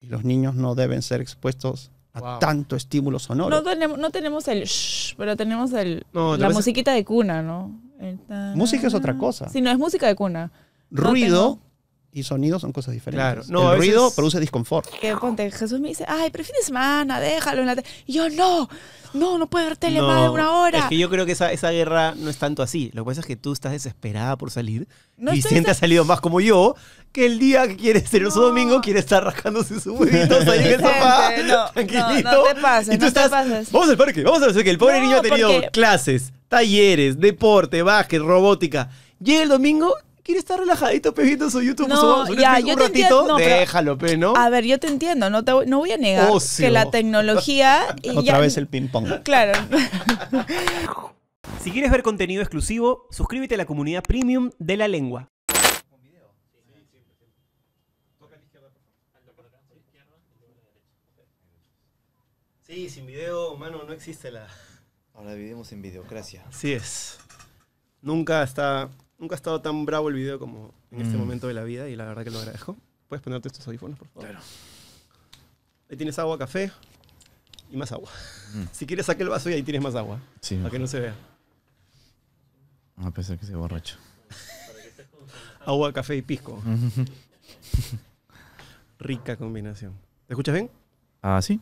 y los niños no deben ser expuestos a tanto estímulo sonoro. No tenemos, no tenemos el shh, pero tenemos el, la musiquita de cuna, ¿no? Música es otra cosa. Sí, no, es música de cuna. Ruido y sonido son cosas diferentes. Claro. No, el ruido produce disconfort. Que ponte, Jesús me dice, ay, pero semana, déjalo en la tele. Y yo, no, no, no puedo ver tele más de una hora. Es que yo creo que esa, esa, guerra no es tanto así. Lo que pasa es que tú estás desesperada por salir. y siente ha salido más como yo, que el día que quiere ser no. su domingo, quiere estar rascándose su huevito, ahí en el sofá, tranquilito. No, te pases, y tú estás, te pases. vamos al parque, vamos a hacer que El pobre niño ha tenido clases, talleres, deporte, básquet, robótica. Llega el domingo quiere estar relajadito pe, viendo su YouTube, no, ya, yo un te ratito, déjalo, pe, ¿no? A ver, yo te entiendo, no, te, no voy a negar oh, que la tecnología... y Otra vez el ping-pong. Claro. si quieres ver contenido exclusivo, suscríbete a la comunidad premium de La Lengua. Sí, sin video, mano, no existe la... Ahora vivimos en videocracia. Así es. Nunca está nunca ha estado tan bravo el video como en este mm. momento de la vida y la verdad que lo agradezco. ¿Puedes ponerte estos audífonos, por favor? Claro. Ahí tienes agua, café y más agua. Mm. Si quieres, saque el vaso y ahí tienes más agua. Sí, para que no se vea. A pesar que se borracho. agua, café y pisco. Rica combinación. ¿Te escuchas bien? Ah, sí.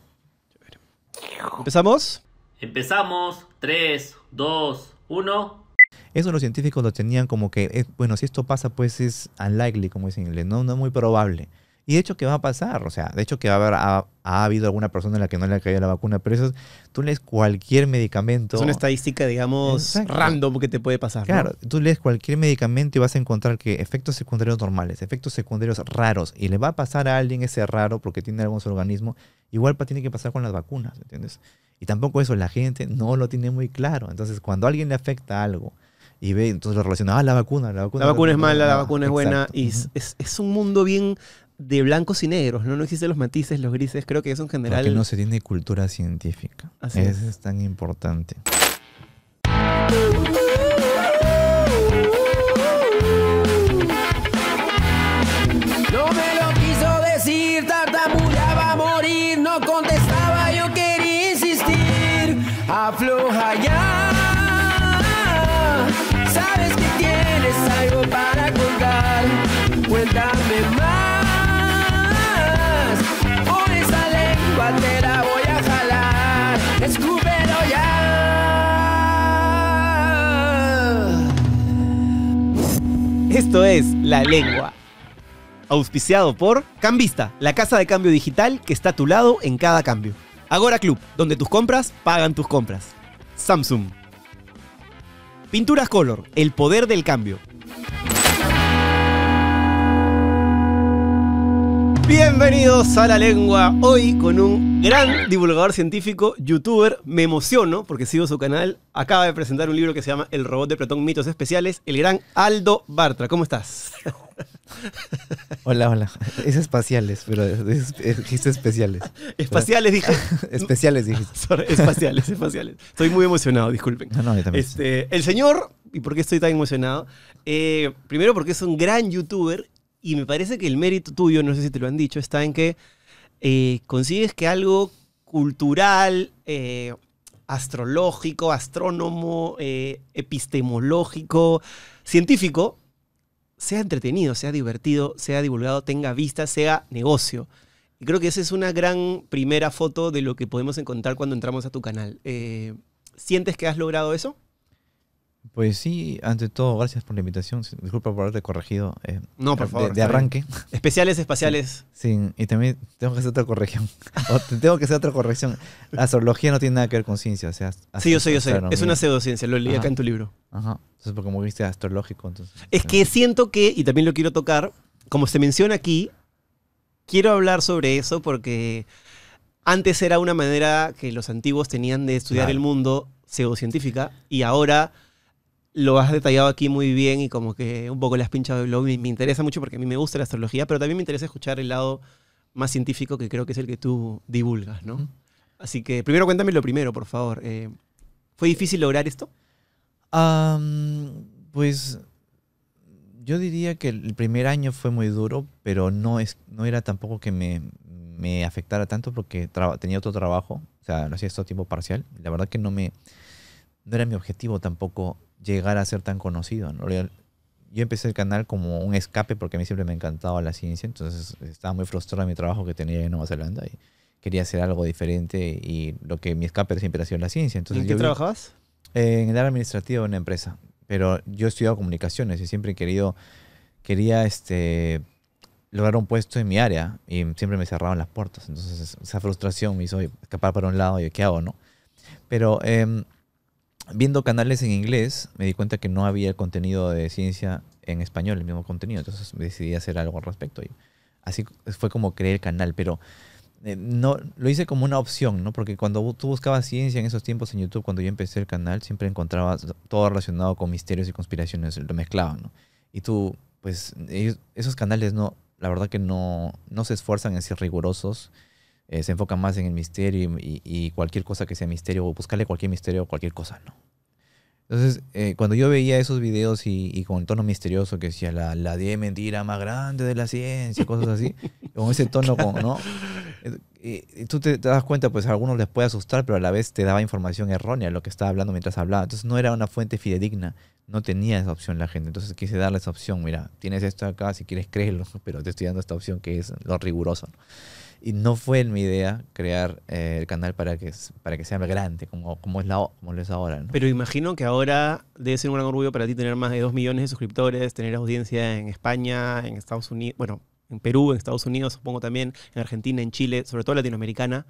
¿Empezamos? Empezamos. 3, 2, 1. Eso los científicos lo tenían como que, eh, bueno, si esto pasa, pues es unlikely, como dicen inglés, no, no es muy probable. Y de hecho ¿qué va a pasar, o sea, de hecho que a haber, ha, habido alguna persona en la que no le ha caído la vacuna, pero eso, tú lees cualquier medicamento. Es una estadística, digamos, random que te puede pasar. Claro, tú lees cualquier medicamento y vas a encontrar que efectos secundarios normales, efectos secundarios raros, y le va a pasar a alguien ese raro porque tiene algún organismo, igual tiene que pasar con las vacunas, ¿entiendes? Y tampoco eso la gente no lo tiene muy claro. Entonces, cuando a alguien le afecta algo, y ve, entonces lo relaciona, ah, la vacuna, la vacuna. La vacuna es mala, la, vacuna es ah, buena, y es, un mundo bien de blancos y negros, ¿no? No existen los matices, los grises, creo que eso en general... Porque no se tiene cultura científica. Así es. es tan importante. Esto es La Lengua. Auspiciado por Cambista, la casa de cambio digital que está a tu lado en cada cambio. Agora Club, donde tus compras pagan tus compras. Samsung. Pinturas Color, el poder del cambio. Bienvenidos a La Lengua, hoy con un gran divulgador científico, youtuber, me emociono porque sigo su canal, acaba de presentar un libro que se llama El robot de Platón, mitos especiales, el gran Aldo Bartra, ¿cómo estás? Hola, hola. Es espaciales, pero dijiste especiales. Espaciales dije. especiales dije espaciales, espaciales. Estoy muy emocionado, disculpen. No, no, yo también. Este, el señor, ¿y por qué estoy tan emocionado? Eh, primero porque es un gran youtuber y me parece que el mérito tuyo, no sé si te lo han dicho, está en que eh, consigues que algo cultural, eh, astrológico, astrónomo, eh, epistemológico, científico, sea entretenido, sea divertido, sea divulgado, tenga vista, sea negocio. Y creo que esa es una gran primera foto de lo que podemos encontrar cuando entramos a tu canal. ¿Sientes que has logrado eso? Pues sí, ante todo, gracias por la invitación. Disculpa por haberte corregido. Eh, no, por favor. De, arranque. Especiales, espaciales. Sí, y también tengo que hacer otra corrección. tengo que hacer otra corrección. La astrología no tiene nada que ver con ciencia. O sea, sí, yo sé, yo sé. Es una pseudociencia, lo leí acá en tu libro. Ajá. Entonces, porque como astrológico. Entonces, es que siento que, y también lo quiero tocar, como se menciona aquí, quiero hablar sobre eso porque antes era una manera que los antiguos tenían de estudiar el mundo pseudocientífica y ahora lo has detallado aquí muy bien y como que un poco le has pinchado el Me, me interesa mucho porque a mí me gusta la astrología, pero también me interesa escuchar el lado más científico que creo que es el que tú divulgas, ¿no? Así que primero cuéntame lo primero, por favor. Eh, ¿Fue difícil lograr esto? pues yo diría que el primer año fue muy duro, pero no, es, no era tampoco que me, afectara tanto porque tenía otro trabajo, o sea, no hacía esto a tiempo parcial. La verdad que no me... No era mi objetivo tampoco llegar a ser tan conocido. ¿no? Yo empecé el canal como un escape porque a mí siempre me encantaba la ciencia, entonces estaba muy frustrado de mi trabajo que tenía en Nueva Zelanda y quería hacer algo diferente y lo que mi escape siempre ha sido la ciencia. Entonces, ¿En qué trabajabas? en el área administrativa de una empresa, pero yo he estudiado comunicaciones y siempre he querido, quería este, lograr un puesto en mi área y siempre me cerraban las puertas, entonces esa frustración me hizo escapar para un lado y ¿qué hago? no? Pero... Em, viendo canales en inglés, me di cuenta que no había contenido de ciencia en español, el mismo contenido. Entonces decidí hacer algo al respecto. Y así fue como creé el canal, pero eh, no lo hice como una opción, ¿no? Porque cuando tú buscabas ciencia en esos tiempos en YouTube, cuando yo empecé el canal, siempre encontrabas todo relacionado con misterios y conspiraciones, lo mezclaban, ¿no? Y tú, pues, esos canales no, la verdad que no, no se esfuerzan en ser rigurosos eh, se enfoca más en el misterio y, cualquier cosa que sea misterio, o buscarle cualquier misterio o cualquier cosa, ¿no? Entonces, eh, cuando yo veía esos videos y, con el tono misterioso que decía la, la mentira más grande de la ciencia, cosas así, con ese tono, como, ¿no? tú te, te, das cuenta, pues a algunos les puede asustar, pero a la vez te daba información errónea lo que estaba hablando mientras hablaba. Entonces no era una fuente fidedigna, no tenía esa opción la gente. Entonces quise darle esa opción, mira, tienes esto acá, si quieres créelo, pero te estoy dando esta opción que es lo riguroso. ¿no? Y no fue mi idea crear eh, el canal para que, para que sea grande, como, como, es, como lo es ahora. Pero imagino que ahora debe ser un gran orgullo para ti tener más de 2 millones de suscriptores, tener audiencia en España, en Estados Unidos, bueno, en Perú, en Estados Unidos, supongo también, en Argentina, en Chile, sobre todo latinoamericana,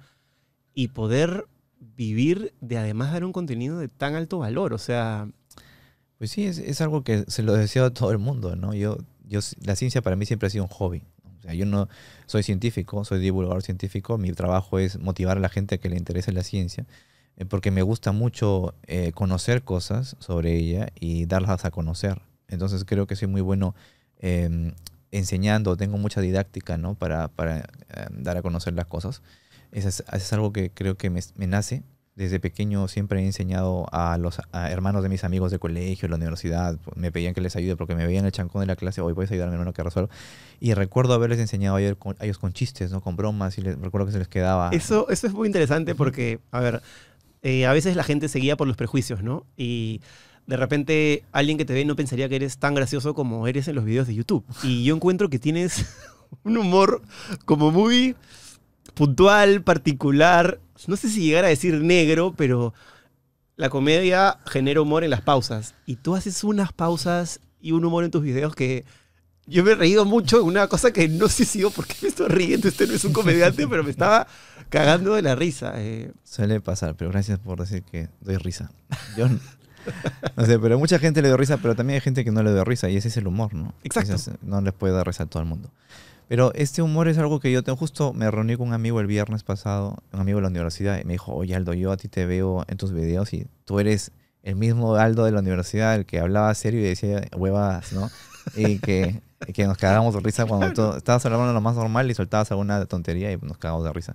y poder vivir de además dar un contenido de tan alto valor, o sea... Pues sí, es, es algo que se lo deseo a todo el mundo, ¿no? Yo, yo, la ciencia para mí siempre ha sido un hobby, yo no soy científico, soy divulgador científico, mi trabajo es motivar a la gente a que le interese la ciencia, eh, porque me gusta mucho eh, conocer cosas sobre ella y darlas a conocer. Entonces creo que soy muy bueno em, enseñando, tengo mucha didáctica para, em, dar a conocer las cosas. Eso es, algo que creo que me nace desde pequeño siempre he enseñado a los hermanos de mis amigos de colegio, de la universidad, pues, me pedían que les ayude porque me veían el chancón de la clase, hoy puedes ayudarme, a mi hermano que resuelva. Y recuerdo haberles enseñado a ellos con, ellos con chistes, ¿no? con bromas, y les, recuerdo que se les quedaba. Eso, eso es muy interesante porque, a ver, eh, a veces la gente se guía por los prejuicios, ¿no? Y de repente alguien que te ve no pensaría que eres tan gracioso como eres en los videos de YouTube. Y yo encuentro que tienes un humor como muy puntual, particular, no sé si llegar a decir negro, pero la comedia genera humor en las pausas. Y tú haces unas pausas y un humor en tus videos que yo me he reído mucho una cosa que no sé si yo por qué me estoy riendo. Este no es un comediante, pero me estaba cagando de la risa. Eh. Suele pasar, pero gracias por decir que doy risa. Yo no sé, pero mucha gente le doy risa, pero también hay gente que no le doy risa y ese es el humor, ¿no? Exacto. no les puede dar risa a todo el mundo. Pero este humor es algo que yo tengo. Justo me reuní con un amigo el viernes pasado, un amigo de la universidad, y me dijo, oye Aldo, yo a ti te veo en tus videos y tú eres el mismo Aldo de la universidad, el que hablaba serio y decía huevadas, ¿no? Y que, nos cagábamos de risa cuando estabas hablando lo más normal y soltabas alguna tontería y nos cagábamos de risa.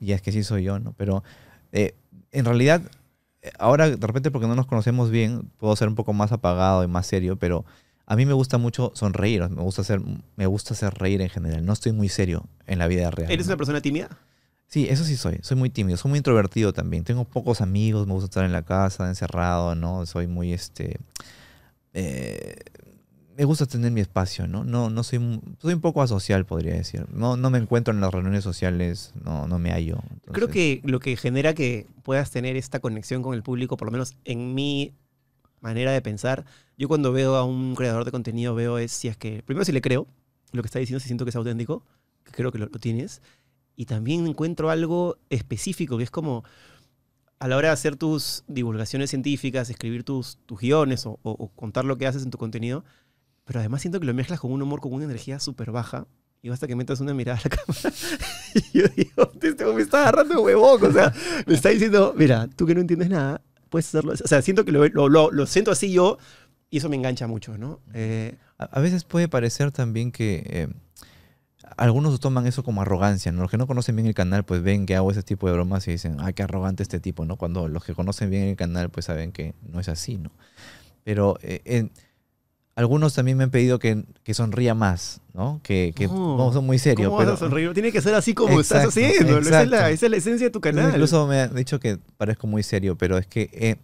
Y es que sí soy yo, ¿no? Pero eh, en realidad, eh, ahora de repente porque no nos conocemos bien, puedo ser un poco más apagado y más serio, pero a mí me gusta mucho sonreír, me gusta hacer, me gusta hacer reír en general. No estoy muy serio en la vida real. ¿Eres una persona tímida? Sí, eso sí soy. Soy muy tímido, soy muy introvertido también. Tengo pocos amigos, me gusta estar en la casa, encerrado, ¿no? Soy muy este. Eh, me gusta tener mi espacio, ¿no? No, no soy, soy un poco asocial, podría decir. No, no me encuentro en las reuniones sociales, no, no me hallo. Creo que lo que genera que puedas tener esta conexión con el público, por lo menos en mi manera de pensar. Yo cuando veo a un creador de contenido veo es si es que, primero si le creo, lo que está diciendo, si siento que es auténtico, que creo que lo, tienes, y también encuentro algo específico, que es como a la hora de hacer tus divulgaciones científicas, escribir tus, tus guiones o, contar lo que haces en tu contenido, pero además siento que lo mezclas con un humor, con una energía súper baja, y basta que metas una mirada a la cámara. y yo digo, este me está agarrando huevón. O sea, me está diciendo, mira, tú que no entiendes nada, puedes hacerlo. O sea, siento que lo, lo, siento así yo y eso me engancha mucho, ¿no? Eh, a, veces puede parecer también que eh, algunos toman eso como arrogancia, ¿no? Los que no conocen bien el canal, pues ven que hago ese tipo de bromas y dicen, ah, qué arrogante este tipo, ¿no? Cuando los que conocen bien el canal, pues saben que no es así, ¿no? Pero eh, algunos también me han pedido que, que sonría más, ¿no? Que, que oh, no son muy serios. ¿Cómo pero... a Tiene que ser así como estás haciendo. Esa es, la, es, la, esencia de tu canal. incluso me han dicho que parezco muy serio, pero es que eh,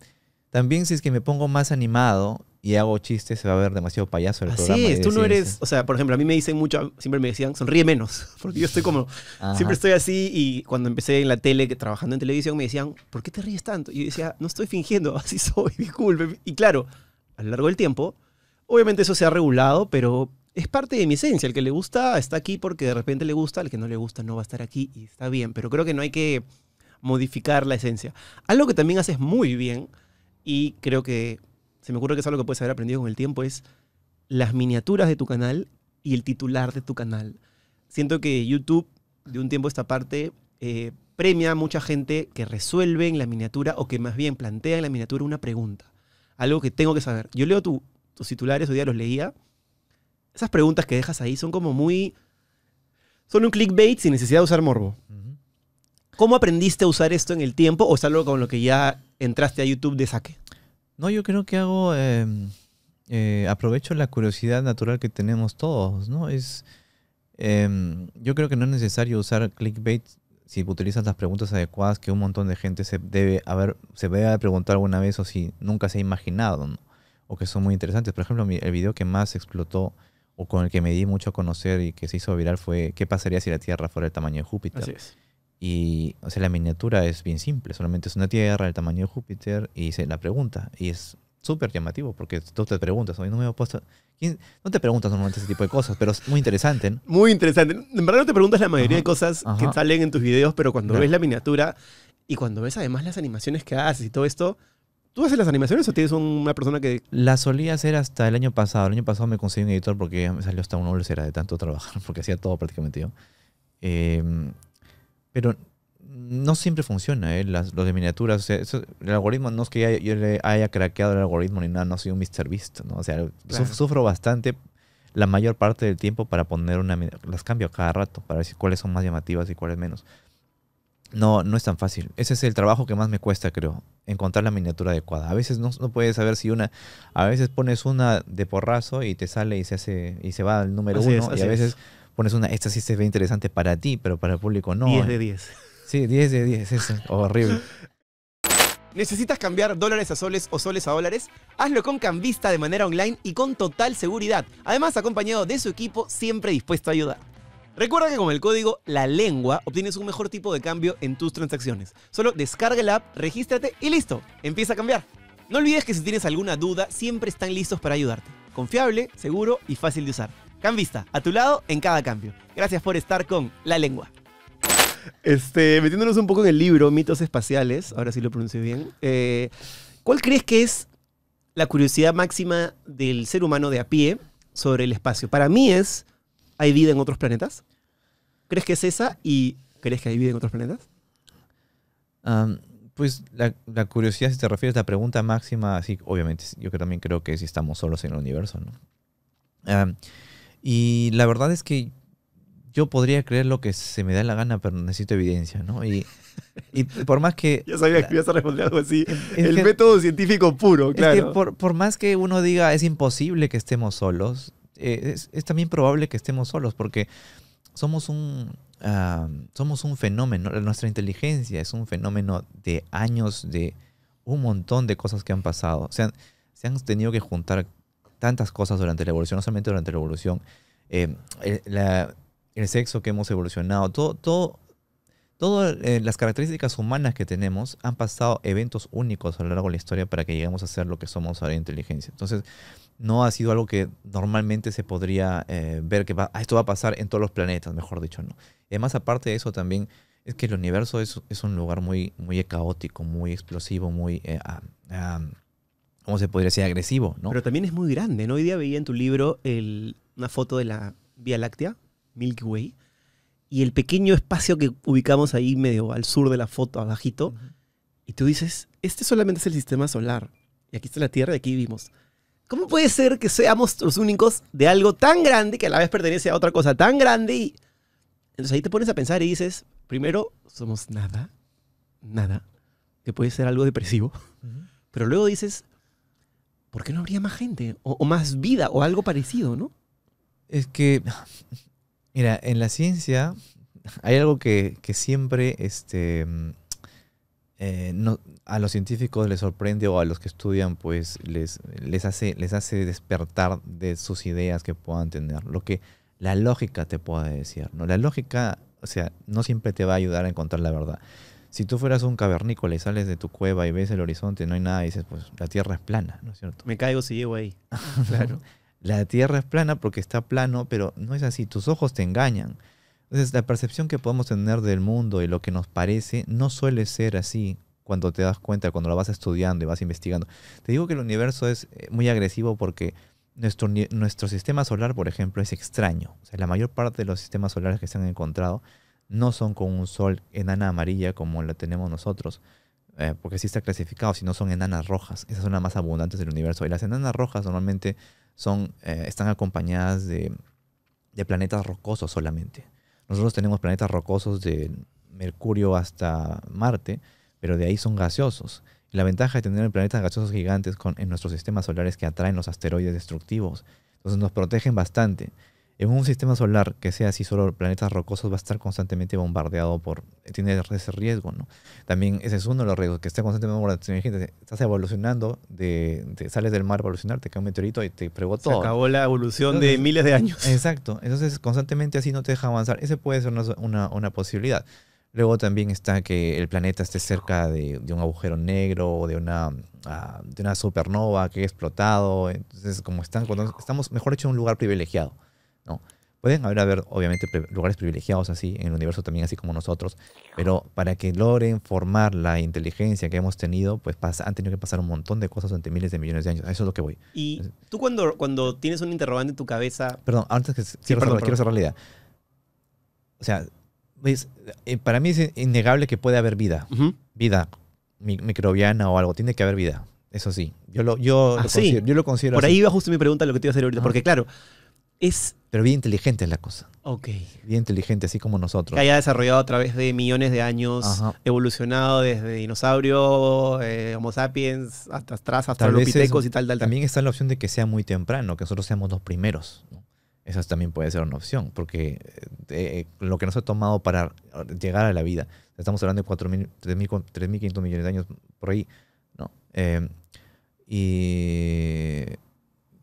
también si es que me pongo más animado y hago chistes, se va a ver demasiado payaso el Así programa. es, tú no eres, o sea, por ejemplo, a mí me dicen mucho, siempre me decían, sonríe menos, porque yo estoy como, siempre estoy así y cuando empecé en la tele, trabajando en televisión, me decían, ¿por qué te ríes tanto? Y yo decía, no estoy fingiendo, así soy, disculpe. Y claro, a lo largo del tiempo, Obviamente eso se ha regulado, pero es parte de mi esencia. El que le gusta está aquí porque de repente le gusta, el que no le gusta no va a estar aquí y está bien. Pero creo que no hay que modificar la esencia. Algo que también haces muy bien y creo que se me ocurre que es algo que puedes haber aprendido con el tiempo es las miniaturas de tu canal y el titular de tu canal. Siento que YouTube, de un tiempo a esta parte, eh, premia a mucha gente que resuelve en la miniatura o que más bien plantea en la miniatura una pregunta. Algo que tengo que saber. Yo leo tu, tus titulares, hoy día los leía. Esas preguntas que dejas ahí son como muy... Son un clickbait sin necesidad de usar morbo. ¿Cómo aprendiste a usar esto en el tiempo o es algo con lo que ya entraste a YouTube de saque? No, yo creo que hago... Em, eh, aprovecho la curiosidad natural que tenemos todos, ¿no? Es... Em, yo creo que no es necesario usar clickbait si utilizas las preguntas adecuadas que un montón de gente se debe haber, se debe preguntado alguna vez o si nunca se ha imaginado. ¿no? o que son muy interesantes. Por ejemplo, el video que más explotó o con el que me di mucho a conocer y que se hizo viral fue ¿qué pasaría si la Tierra fuera el tamaño de Júpiter? Así es. Y, o sea, la miniatura es bien simple, solamente es una Tierra del tamaño de Júpiter y se la pregunta. Y es súper llamativo porque tú te preguntas, mí no me he puesto... ¿quién? No te preguntas normalmente ese tipo de cosas, pero es muy interesante. ¿no? Muy interesante. En verdad no te preguntas la mayoría de cosas que salen en tus videos, pero cuando ves la miniatura y cuando ves además las animaciones que haces y todo esto, ¿Tú haces las animaciones o tienes una persona que...? Las solía hacer hasta el año pasado. El año pasado me conseguí un editor porque ya me salió hasta una será de tanto trabajar, porque hacía todo prácticamente yo. Em, pero no siempre funciona, ¿eh? Las, los de miniaturas, o el algoritmo no es que yo le haya craqueado el algoritmo ni nada, no soy un Mr. Beast, ¿no? O sea, sufro bastante la mayor parte del tiempo para poner una... Las cambio cada rato para ver cuáles son más llamativas y cuáles menos. No, no es tan fácil. Ese es el trabajo que más me cuesta, creo, encontrar la miniatura adecuada. A veces no, puedes saber si una, a veces pones una de porrazo y te sale y se hace y se va al número uno y a veces pones una, esta sí se ve interesante para ti, pero para el público no. 10 de 10. Eh. Sí, 10 de 10, eso, horrible. ¿Necesitas cambiar dólares a soles o soles a dólares? Hazlo con Cambista de manera online y con total seguridad, además acompañado de su equipo siempre dispuesto a ayudar. Recuerda que con el código La Lengua obtienes un mejor tipo de cambio en tus transacciones. Solo descarga la app, regístrate y listo, empieza a cambiar. No olvides que si tienes alguna duda, siempre están listos para ayudarte. Confiable, seguro y fácil de usar. Cambista, a tu lado en cada cambio. Gracias por estar con La Lengua. Este, metiéndonos un poco en el libro Mitos Espaciales, ahora sí lo pronuncio bien. Eh, ¿Cuál crees que es la curiosidad máxima del ser humano de a pie sobre el espacio? Para mí es ¿Hay vida en otros planetas? ¿Crees que es esa y crees que hay vida en otros planetas? pues la, curiosidad, si te refieres a la pregunta máxima, sí, obviamente, yo también creo que si estamos solos en el universo, ¿no? y la verdad es que yo podría creer lo que se me da la gana, pero necesito evidencia, ¿no? Y, por más que... Ya sabía que ibas a responder algo así. el método científico puro, claro. por, por más que uno diga es imposible que estemos solos, eh, es, también probable que estemos solos porque somos un, ah, somos un fenómeno, nuestra inteligencia es un fenómeno de años, de un montón de cosas que han pasado. se han tenido que juntar tantas cosas durante la evolución, no solamente durante la evolución, eh, el, sexo que hemos evolucionado, todo, todo Todas eh, las características humanas que tenemos han pasado eventos únicos a lo largo de la historia para que lleguemos a ser lo que somos ahora en inteligencia. Entonces, no ha sido algo que normalmente se podría eh, ver que va, ah, esto va a pasar en todos los planetas, mejor dicho, ¿no? además, aparte de eso, también es que el universo es, un lugar muy, muy caótico, muy explosivo, muy... Eh, ah, ah, ¿Cómo se podría decir? Agresivo, ¿no? Pero también es muy grande, ¿no? Hoy día veía en tu libro una foto de la Vía Láctea, Milky Way, y el pequeño espacio que ubicamos ahí medio al sur de la foto, abajito, y tú dices, este solamente es el sistema solar, y aquí está la Tierra y aquí vivimos. ¿Cómo puede ser que seamos los únicos de algo tan grande que a la vez pertenece a otra cosa tan grande? Y... Entonces ahí te pones a pensar y dices, primero, somos nada, nada, que puede ser algo depresivo, pero luego dices, ¿por qué no habría más gente? o más vida o algo parecido, ¿no? Es que Mira, en la ciencia hay algo que, siempre este, eh, no, a los científicos les sorprende o a los que estudian pues les, les, hace, les hace despertar de sus ideas que puedan tener. Lo que la lógica te pueda decir, ¿no? La lógica, o sea, no siempre te va a ayudar a encontrar la verdad. Si tú fueras un cavernícola y sales de tu cueva y ves el horizonte, y no hay nada, y dices, pues la tierra es plana, ¿no es cierto? Me caigo si llego ahí. claro la Tierra es plana porque está plano, pero no es así, tus ojos te engañan. Entonces la percepción que podemos tener del mundo y lo que nos parece no suele ser así cuando te das cuenta, cuando lo vas estudiando y vas investigando. Te digo que el universo es eh, muy agresivo porque nuestro, nuestro sistema solar, por ejemplo, es extraño. la mayor parte de los sistemas solares que se han encontrado no son con un sol enana amarilla como la tenemos nosotros, eh, porque sí está clasificado, sino son enanas rojas. Esas son las más abundantes del universo. Y las enanas rojas normalmente son, eh, están acompañadas de, planetas rocosos solamente. Nosotros tenemos planetas rocosos de Mercurio hasta Marte, pero de ahí son gaseosos. la ventaja de tener planetas gaseosos gigantes en nuestros sistemas solares que atraen los asteroides destructivos. Entonces nos protegen bastante en un sistema solar que sea así solo planetas rocosos va a estar constantemente bombardeado por tiene ese riesgo no también ese es uno de los riesgos que esté constantemente bombardeado estás evolucionando de, sales del mar a evolucionar te cae un meteorito y te fregó todo se acabó la evolución de miles de años exacto entonces constantemente así no te deja avanzar ese puede ser una, una posibilidad Luego también está que el planeta esté cerca de, un agujero negro o de una, ah, de una supernova que ha explotado. Entonces, como están, estamos, mejor hecho, en un lugar privilegiado. ¿no? Pueden haber, obviamente, lugares privilegiados así, en el universo también, así como nosotros, pero para que logren formar la inteligencia que hemos tenido, pues han tenido que pasar un montón de cosas durante miles de millones de años. eso es lo que voy. Y tú cuando, cuando tienes un interrogante en tu cabeza... Perdón, antes que quiero, la idea. O sea, eh, para mí es innegable que puede haber vida. Vida microbiana o algo. Tiene que haber vida. Eso sí. Yo lo, yo, ah, Considero, yo lo considero Por ahí va justo mi pregunta, lo que te iba a hacer ahorita. Porque claro, es pero bien inteligente es la cosa. Ok. Bien inteligente, así como nosotros. Que haya desarrollado a través de millones de años, evolucionado desde dinosaurio, eh, Homo sapiens, hasta atrás, hasta los y tal, tal, También está la opción de que sea muy temprano, que nosotros seamos los primeros. Esa también puede ser una opción, porque eh, eh, lo que nos ha tomado para llegar a la vida, estamos hablando de 3.500 millones de años por ahí, ¿no? Eh, y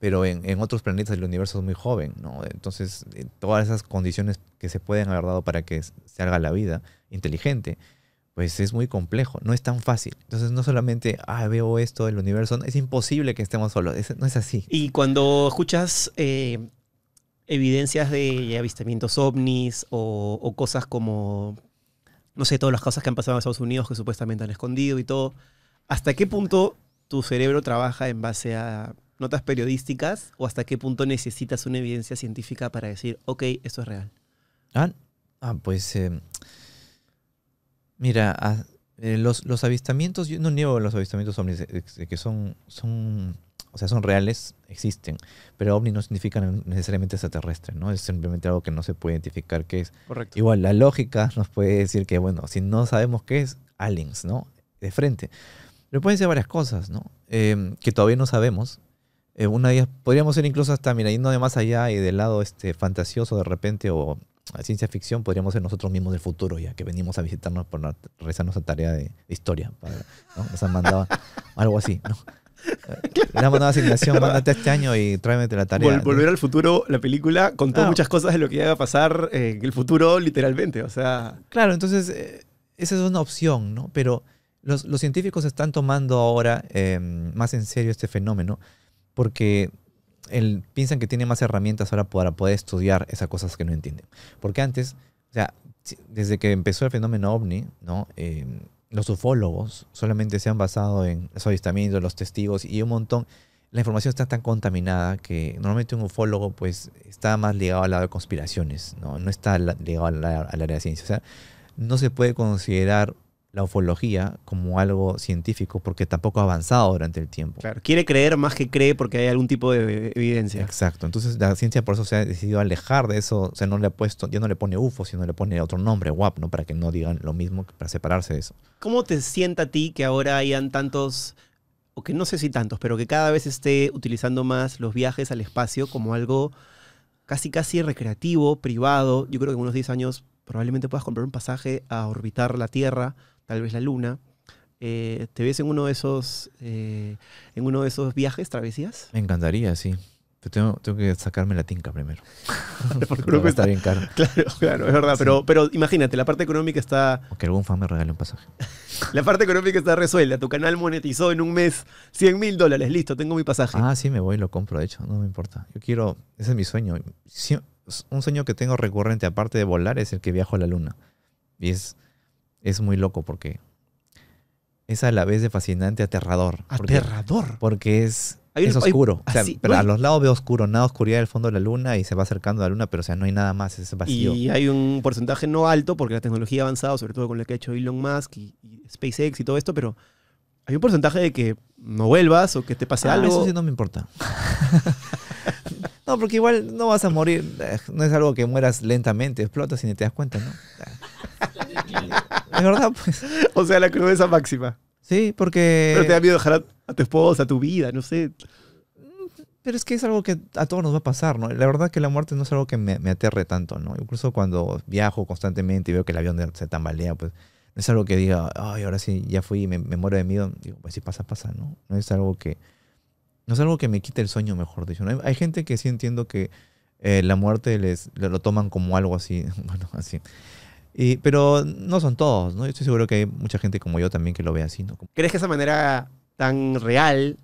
pero en, otros planetas el universo es muy joven, ¿no? Entonces, eh, todas esas condiciones que se pueden haber dado para que se haga la vida inteligente, pues es muy complejo, no es tan fácil. Entonces, no solamente, ah, veo esto del universo, es imposible que estemos solos, no es así. Y cuando escuchas eh, evidencias de avistamientos ovnis o, cosas como, no sé, todas las cosas que han pasado en Estados Unidos que supuestamente han escondido y todo, ¿hasta qué punto tu cerebro trabaja en base a notas periodísticas o hasta qué punto necesitas una evidencia científica para decir, ok, esto es real? Ah, ah pues eh, mira, ah, eh, los, avistamientos, yo no niego los avistamientos ovnis, eh, que son, son, o sea, son reales, existen, pero ovni no significan necesariamente extraterrestre, ¿no? Es simplemente algo que no se puede identificar qué es. Correcto. Igual, la lógica nos puede decir que, bueno, si no sabemos qué es, aliens, ¿no? De frente. Pero pueden ser varias cosas, ¿no? que todavía no sabemos, eh, una podríamos ser incluso hasta, mira, yendo de más allá y del lado este, fantasioso de repente o ah, ciencia ficción, podríamos ser nosotros mismos del futuro, ya que venimos a visitarnos por realizar nuestra tarea de historia. Nos han mandado algo así, ¿no? Le mandamos una asignación, mándate este año y tráemete la tarea. volver al futuro, la película contó ah. muchas cosas de lo que iba a pasar eh, en el futuro, literalmente. O sea. Claro, entonces, eh, esa es una opción, ¿no? Pero los, científicos están tomando ahora em, más en serio este fenómeno porque el, piensan que tiene más herramientas ahora para poder estudiar esas cosas que no entienden. Porque antes, o sea, desde que empezó el fenómeno ovni, ¿no? Eh, los ufólogos solamente se han basado en los avistamientos, los testigos y un montón. La información está tan contaminada que normalmente un ufólogo pues está más ligado al lado de conspiraciones, no, no está ligado al, área de ciencia. O sea, no se puede considerar la ufología como algo científico porque tampoco ha avanzado durante el tiempo. Claro, quiere creer más que cree porque hay algún tipo de e-, evidencia. Exacto, entonces la ciencia por eso se ha decidido alejar de eso, o sea, no le ha puesto, ya no le pone UFO, sino le pone otro nombre, guap, ¿no? Para que no digan lo mismo, para separarse de eso. ¿Cómo te sienta a ti que ahora hayan tantos, o que no sé si tantos, pero que cada vez esté utilizando más los viajes al espacio como algo casi casi recreativo, privado? Yo creo que en unos 10 años probablemente puedas comprar un pasaje a orbitar la Tierra tal vez la luna. Eh, ¿Te ves en uno de esos, eh, en uno de esos viajes, travesías? Me encantaría, sí. Tengo, tengo, que sacarme la tinca primero. Porque creo que está bien caro. Claro, claro, es verdad. Pero, pero imagínate, la parte económica está. que algún fan me regale un pasaje. la parte económica está resuelta. Tu canal monetizó en un mes 100 mil dólares. Listo, tengo mi pasaje. Ah, sí, me voy y lo compro, de hecho. No me importa. Yo quiero. Ese es mi sueño. un sueño que tengo recurrente, aparte de volar, es el que viajo a la luna. Y es es muy loco porque es a la vez de fascinante, aterrador. Aterrador. Porque, es, es oscuro. pero a los lados veo oscuro, nada oscuridad del fondo de la luna y se va acercando a la luna, pero o sea, no hay nada más, es vacío. Y hay un porcentaje no alto porque la tecnología ha avanzado, sobre todo con lo que ha hecho Elon Musk y, SpaceX y todo esto, pero hay un porcentaje de que no vuelvas o que te pase ah, algo. Eso sí no me importa. no, porque igual no vas a morir. Eh, no es algo que mueras lentamente, explotas y ni te das cuenta, ¿no? la verdad, pues. O sea, la crudeza máxima. Sí, porque. Pero te da miedo dejar a, tu esposa, a tu vida, no sé. Pero es que es algo que a todos nos va a pasar, ¿no? La verdad que la muerte no es algo que me, aterre tanto, ¿no? Incluso cuando viajo constantemente y veo que el avión se tambalea, pues no es algo que diga, ay, ahora sí, ya fui, me, me muero de miedo. Digo, pues si pasa, pasa, ¿no? No es algo que, no es algo que me quite el sueño, mejor dicho. ¿no? Hay, gente que sí entiendo que eh, la muerte les, lo toman como algo así, bueno, así pero no son todos, ¿no? Yo estoy seguro que hay mucha gente como yo también que lo ve así, ¿no? ¿Crees que esa manera tan real,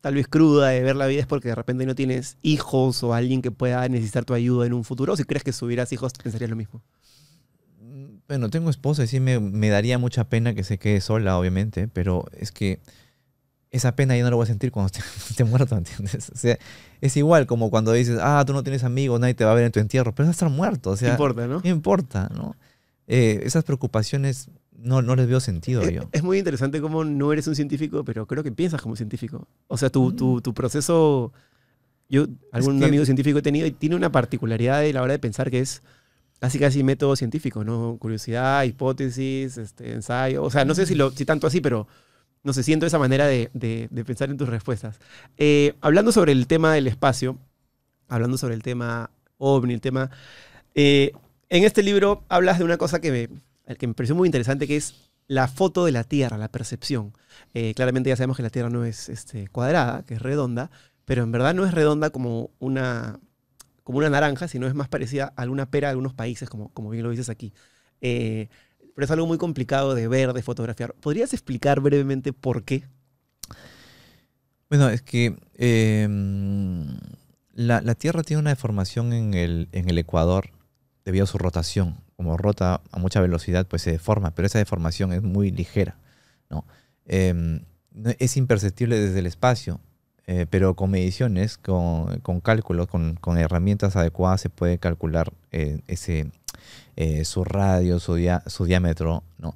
tal vez cruda de ver la vida es porque de repente no tienes hijos o alguien que pueda necesitar tu ayuda en un futuro? ¿O si crees que subirás hijos pensarías lo mismo? Bueno, tengo esposa y sí me, me daría mucha pena que se quede sola, obviamente, pero es que esa pena yo no la voy a sentir cuando esté muerto, ¿entiendes? O sea, es igual como cuando dices, ah, tú no tienes amigos, nadie te va a ver en tu entierro, pero vas a estar muerto, o sea. No importa, ¿no? No importa, ¿no? Eh, esas preocupaciones no, no les veo sentido es, eh, yo. Es muy interesante cómo no eres un científico, pero creo que piensas como científico. O sea, tu, mm. tu, proceso... Yo algún amigo científico he tenido y tiene una particularidad de la hora de pensar que es casi casi método científico, ¿no? Curiosidad, hipótesis, este, ensayo. O sea, no sé si, lo, si tanto así, pero no sé, siento esa manera de, de, pensar en tus respuestas. Eh, hablando sobre el tema del espacio, hablando sobre el tema ovni, el tema... Eh, en este libro hablas de una cosa que me, que me pareció muy interesante, que es la foto de la Tierra, la percepción. Eh, claramente ya sabemos que la Tierra no es este, cuadrada, que es redonda, pero en verdad no es redonda como una, naranja, sino es más parecida a alguna pera de algunos países, como, bien lo dices aquí. Eh, pero es algo muy complicado de ver, de fotografiar. ¿Podrías explicar brevemente por qué? Bueno, es que eh, la, Tierra tiene una deformación en el Ecuador debido a su rotación. Como rota a mucha velocidad, pues se deforma, pero esa deformación es muy ligera. ¿no? Em, es imperceptible desde el espacio, eh, pero con mediciones, con, con cálculos, con, herramientas adecuadas se puede calcular eh, ese, eh, su radio, su, diámetro. ¿no?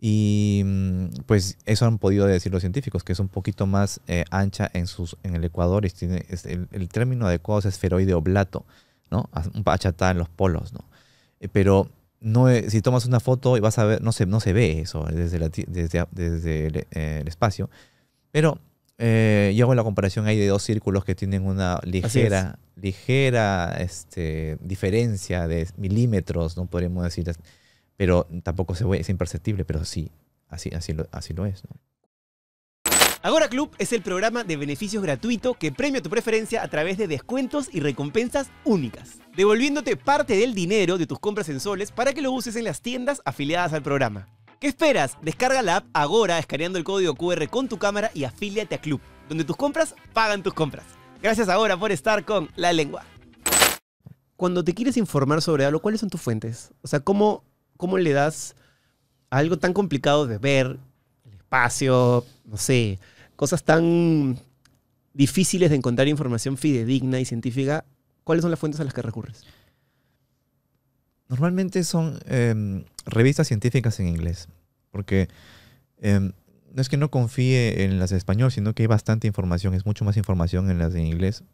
Y mm, pues eso han podido decir los científicos, que es un poquito más ancha en, sus, en el ecuador. Y tiene, el, el, término adecuado es esferoide oblato ¿no? Un pachatá en los polos, ¿no? Eh, pero no si tomas una foto y vas a ver, no se, no se ve eso desde, desde, desde el, eh, espacio. Pero eh, yo hago la comparación ahí de dos círculos que tienen una ligera, ligera este, diferencia de milímetros, no podríamos decir, pero tampoco se ve, es imperceptible, pero sí, así, así, lo, así lo es. ¿no? Agora Club es el programa de beneficios gratuito que premia tu preferencia a través de descuentos y recompensas únicas, devolviéndote parte del dinero de tus compras en soles para que lo uses en las tiendas afiliadas al programa. ¿Qué esperas? Descarga la app Agora escaneando el código QR con tu cámara y afíliate a Club, donde tus compras pagan tus compras. Gracias Ahora por estar con La Lengua. Cuando te quieres informar sobre algo, ¿cuáles son tus fuentes? O sea, ¿cómo, cómo le das algo tan complicado de ver espacio, no sé, cosas tan difíciles de encontrar información fidedigna y científica, ¿cuáles son las fuentes a las que recurres? Normalmente son em, revistas científicas en inglés, porque em, no es que no confíe en las de español, sino que hay bastante información, es mucho más información en las de inglés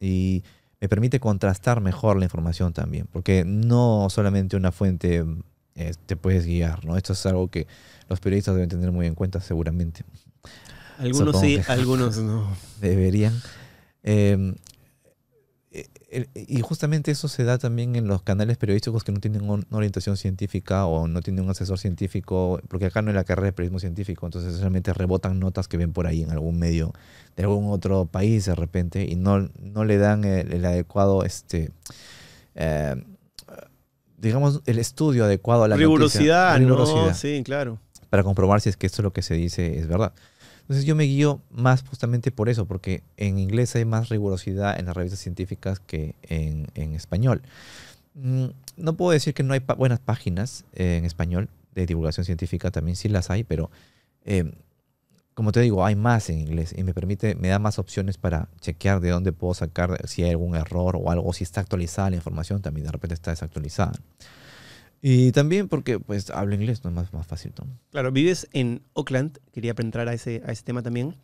y me permite contrastar mejor la información también, porque no solamente una fuente eh, te puedes guiar, ¿no? Esto es algo que los periodistas deben tener muy en cuenta seguramente. Algunos sí, algunos no. Deberían. Em, eh, y justamente eso se da también en los canales periodísticos que no tienen una orientación científica o no tienen un asesor científico, porque acá no hay la carrera de periodismo científico, entonces realmente rebotan notas que ven por ahí en algún medio de algún otro país de repente y no, no le dan el, adecuado este, eh, digamos, el estudio adecuado a la rigurosidad, rigurosidad, Sí, claro. Para comprobar si es que esto es lo que se dice es verdad. Entonces yo me guío más justamente por eso, porque en inglés hay más rigurosidad en las revistas científicas que en, en español. Mm, no puedo decir que no hay buenas páginas eh, en español de divulgación científica, también sí las hay, pero eh, como te digo, hay más en inglés y me permite, me da más opciones para chequear de dónde puedo sacar si hay algún error o algo, si está actualizada la información, también de repente está desactualizada. Y también porque pues hablo inglés, no es más, más fácil. Claro, vives en Oakland, quería entrar a ese, a ese tema también.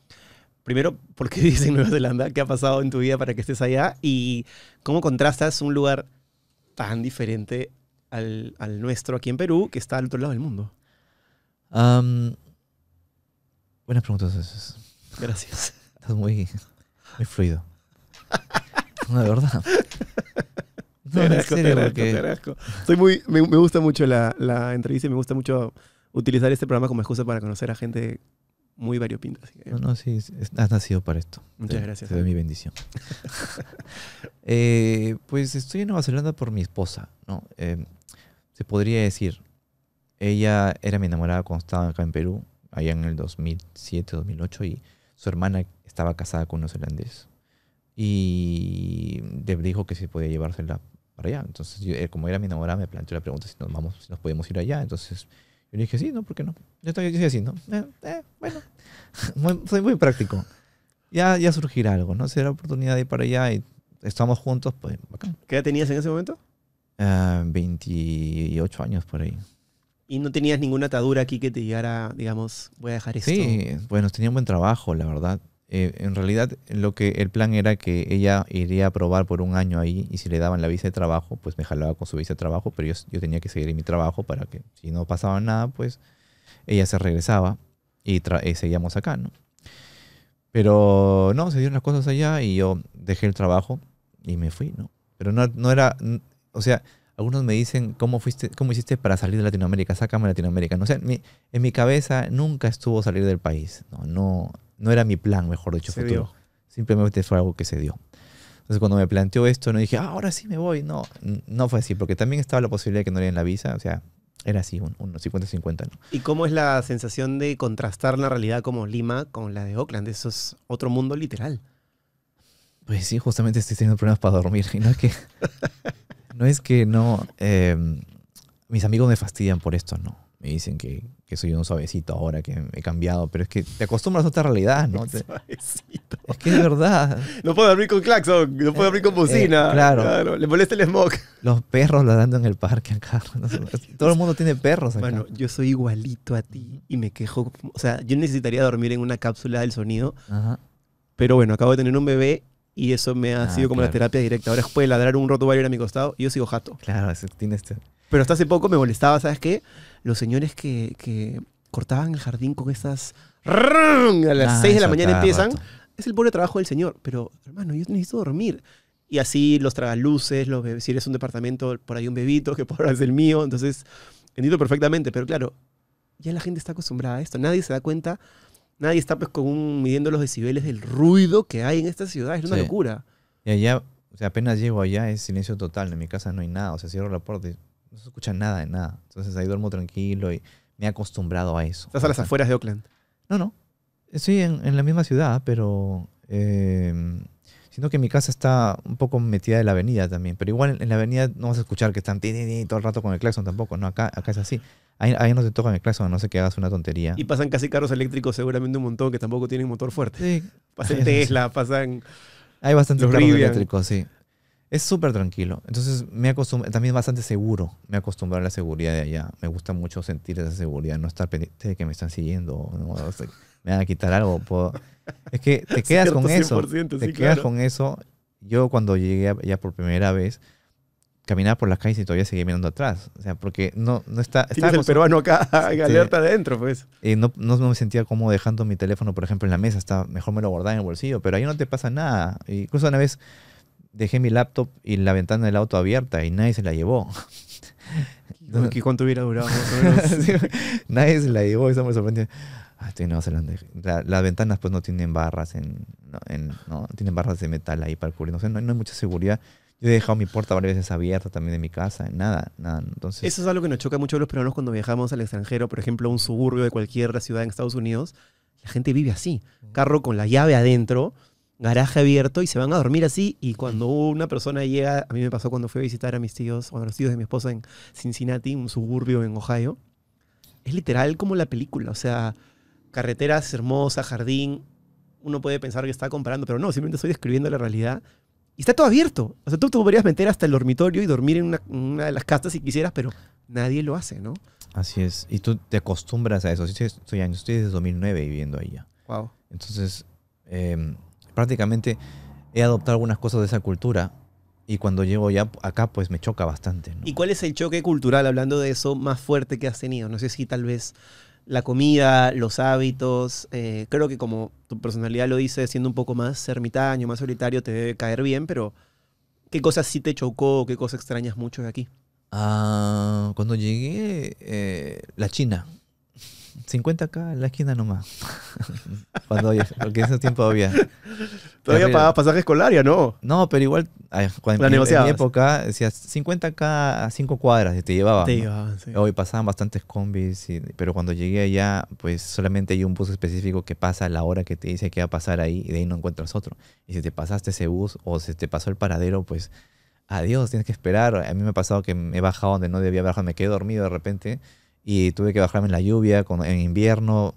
Primero, ¿por qué vives en Nueva Zelanda? ¿Qué ha pasado en tu vida para que estés allá? ¿Y cómo contrastas un lugar tan diferente al, al nuestro aquí en Perú, que está al otro lado del mundo? Ah... Buenas preguntas Gracias. Estás muy, fluido. No, de verdad. te te muy, me, gusta mucho la, entrevista y me gusta mucho utilizar este programa como excusa para conocer a gente muy variopinta. No, no, sí, has nacido para esto. Muchas gracias. Te doy mi bendición. Eh, pues estoy en Nueva Zelanda por mi esposa, ¿no? Em, se podría decir, ella era mi enamorada cuando estaba acá en Perú allá en el 2007, 2008, y su hermana estaba casada con un holandés Y le dijo que se podía llevársela para allá. Entonces, eh, como era mi enamorada, me planteó la pregunta si nos, vamos, si nos podemos ir allá. Entonces, yo le dije, sí, ¿no? ¿Por qué no? Yo estoy así, ¿no? Eh, eh, bueno, soy muy práctico. Ya, ya surgirá algo, ¿no? Será oportunidad de ir para allá y estamos juntos, pues bacán. ¿Qué edad tenías en ese momento? 28 ah, años por ahí. Y no tenías ninguna atadura aquí que te llegara, digamos, voy a dejar esto. Sí, bueno, tenía un buen trabajo, la verdad. Eh, en realidad, lo que el plan era que ella iría a probar por un año ahí y si le daban la visa de trabajo, pues me jalaba con su visa de trabajo, pero yo, yo tenía que seguir en mi trabajo para que si no pasaba nada, pues ella se regresaba y, eh, seguíamos acá, ¿no? Pero no, se dieron las cosas allá y yo dejé el trabajo y me fui, ¿no? Pero no, no era, o sea, algunos me dicen, ¿cómo, fuiste, cómo hiciste para salir de Latinoamérica? Sácame a Latinoamérica. No sé, sea, en, mi, cabeza nunca estuvo salir del país. No, no, no era mi plan, mejor dicho, futuro. Simplemente fue algo que se dio. Entonces, cuando me planteó esto, no dije, ah, ahora sí me voy. No, no fue así, porque también estaba la posibilidad de que no le den la visa. O sea, era así, unos un 50-50. ¿Y cómo es la sensación de contrastar la realidad como Lima con la de Oakland? Eso es otro mundo literal. Pues sí, justamente estoy teniendo problemas para dormir. Y no es que No es que no. Em, mis amigos me fastidian por esto, ¿no? Me dicen que, soy un suavecito ahora, que he cambiado, pero es que te acostumbras a otra realidad, ¿no? Suavecito. Es que es verdad. No puedo dormir con claxon, no puedo dormir con eh, bocina. Eh, claro. claro. Le molesta el smog. Los perros ladrando en el parque acá. Todo el mundo tiene perros acá. Bueno, yo soy igualito a ti y me quejo. O sea, yo necesitaría dormir en una cápsula del sonido. Ajá. Pero bueno, acabo de tener un bebé y eso me ha ah, sido como la terapia directa. Ahora puede ladrar un Rottweiler a mi costado y yo sigo jato. Claro, tiene Este... Pero hasta hace poco me molestaba, ¿sabes qué? Los señores que, que cortaban el jardín con esas. A las seis 6 de la mañana empiezan. Es el pobre trabajo del señor. Pero, hermano, yo necesito dormir. Y así los tragaluces, los Si eres un departamento, por ahí un bebito que por ahora es el mío. Entonces, entiendo perfectamente. Pero claro, ya la gente está acostumbrada a esto. Nadie se da cuenta Nadie está pues con midiendo los decibeles del ruido que hay en esta ciudad. Es una locura. Y allá, o sea, apenas llego allá es silencio total. En mi casa no hay nada. O sea, cierro la puerta y no se escucha nada de nada. Entonces ahí duermo tranquilo y me he acostumbrado a eso. ¿Estás a las afueras de Oakland? No, no. Estoy en, la misma ciudad, pero... Eh, em, sino que mi casa está un poco metida de la avenida también. Pero igual en, la avenida no vas a escuchar que están todo el rato con el claxon tampoco. No, acá, acá es así. Ahí, no te toca el claxon, no sé qué hagas una tontería. Y pasan casi carros eléctricos seguramente un montón que tampoco tienen motor fuerte. Sí. Pasan Tesla, pasan... Hay bastantes carros eléctricos, sí. Es súper tranquilo. Entonces, me es también bastante seguro. Me acostumbré a la seguridad de allá. Me gusta mucho sentir esa seguridad, no estar pendiente de que me están siguiendo. me van a quitar algo. Es que te quedas con eso. Te quedas con eso. Yo cuando llegué ya por primera vez, caminaba por las calles y todavía seguía mirando atrás. O sea, porque no, no está... Tienes el peruano acá, alerta adentro, pues. Y no, no, me sentía como dejando mi teléfono, por ejemplo, en la mesa. Está, mejor me lo guardaba en el bolsillo, pero ahí no te pasa nada. Incluso una vez dejé mi laptop y la ventana del auto abierta y nadie se la llevó. ¿Qué cuánto hubiera durado? nadie se la llevó, eso me sorprendió. Ah, estoy en Nueva Zelanda. las ventanas pues no tienen barras en, no, tienen barras de metal ahí para cubrir. No, no hay mucha seguridad. Yo he dejado mi puerta varias veces abierta también de mi casa, nada, nada. Entonces... Eso es algo que nos choca mucho a los peruanos cuando viajamos al extranjero, por ejemplo, a un suburbio de cualquier ciudad en Estados Unidos. La gente vive así, carro con la llave adentro, garaje abierto y se van a dormir así. Y cuando una persona llega, a mí me pasó cuando fui a visitar a mis tíos, o a los tíos de mi esposa en Cincinnati, un suburbio en Ohio, es literal como la película, o sea, carreteras hermosas, jardín, uno puede pensar que está comparando, pero no, simplemente estoy describiendo la realidad y está todo abierto. O sea, tú te podrías meter hasta el dormitorio y dormir en una, de las castas si quisieras, pero nadie lo hace, ¿no? Así es. Y tú te acostumbras a eso. Yo estoy, desde 2009 viviendo ahí ya. Wow. Entonces, em, prácticamente he adoptado algunas cosas de esa cultura. Y cuando llego ya acá, pues me choca bastante. ¿Y cuál es el choque cultural, hablando de eso, más fuerte que has tenido? No sé si tal vez la comida, los hábitos. Eh, creo que como tu personalidad lo dice, siendo un poco más ermitaño, más solitario, te debe caer bien, pero ¿qué cosas sí te chocó? ¿Qué cosas extrañas mucho de aquí? Ah, cuando llegué, eh, la China. 50 acá en la esquina nomás. cuando, porque en ese tiempo había. Todavía pagabas pasaje escolar, ya no. No, pero igual, cuando en, en mi época, decías 50 acá a 5 cuadras te llevaba. Te llevaban, sí. Hoy pasaban bastantes combis, pero cuando llegué allá, pues solamente hay un bus específico que pasa a la hora que te dice que va a pasar ahí y de ahí no encuentras otro. Y si te pasaste ese bus o si te pasó el paradero, pues adiós, tienes que esperar. A mí me ha pasado que me he bajado donde no debía bajar, me quedé dormido de repente y tuve que bajarme en la lluvia, con, en invierno.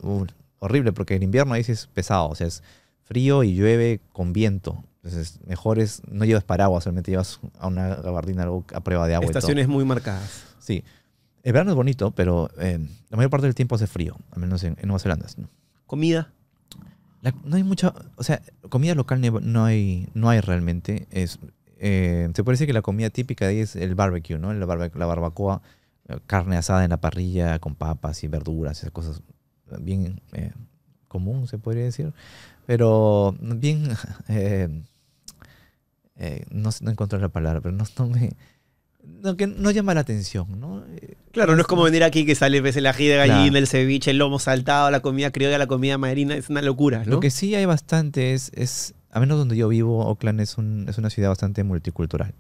horrible, porque en invierno ahí sí es pesado, o sea, es frío y llueve con viento. Entonces, mejor es, no llevas paraguas, solamente llevas a una gabardina a prueba de agua. Estaciones y muy marcadas. Sí. El verano es bonito, pero eh, la mayor parte del tiempo hace frío, al menos en, Nueva Zelanda. ¿Comida? no hay mucha, o sea, comida local no hay, no hay realmente. Es, eh, se puede decir que la comida típica de ahí es el barbecue, ¿no? La, barbacoa, eh, carne asada en la parrilla con papas y verduras, esas cosas bien común, se podría decir pero bien, eh, eh, no, no encuentro la palabra, pero no, no me... No, que no llama la atención, ¿no? Claro, no es como venir aquí que sale el ají de gallina, el ceviche, el lomo saltado, la comida criolla, la comida marina, es una locura, ¿no? Lo que sí hay bastante es, es a menos donde yo vivo, Oakland es, un, es una ciudad bastante multicultural.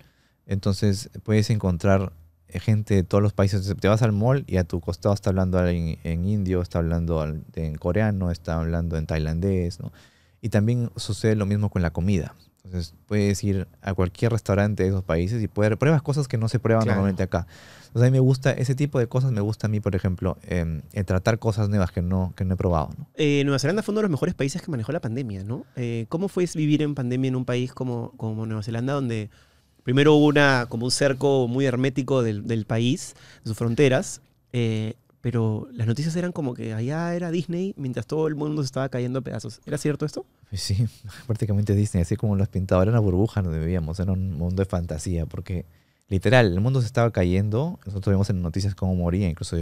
Entonces puedes encontrar eh, gente de todos los países. Te vas al mall y a tu costado está hablando alguien en indio, está hablando en coreano, está hablando en tailandés, ¿no? Y también sucede lo mismo con la comida. Entonces puedes ir a cualquier restaurante de esos países y poder pruebas cosas que no se prueban normalmente acá. Entonces a mí me gusta ese tipo de cosas, me gusta a mí, por ejemplo, em, eh, tratar cosas nuevas que no, que no he probado. Eh, Nueva Zelanda fue uno de los mejores países que manejó la pandemia, ¿no? Eh, ¿Cómo fue vivir en pandemia en un país como, como Nueva Zelanda, donde primero hubo una, como un cerco muy hermético del, del país, de sus fronteras, pero las noticias eran como que allá era Disney mientras todo el mundo se estaba cayendo a pedazos. ¿Era cierto esto? Pues sí, prácticamente Disney, así como has pintado, era una burbuja donde vivíamos, era un mundo de fantasía, porque literal, el mundo se estaba cayendo, nosotros vimos en noticias cómo moría, incluso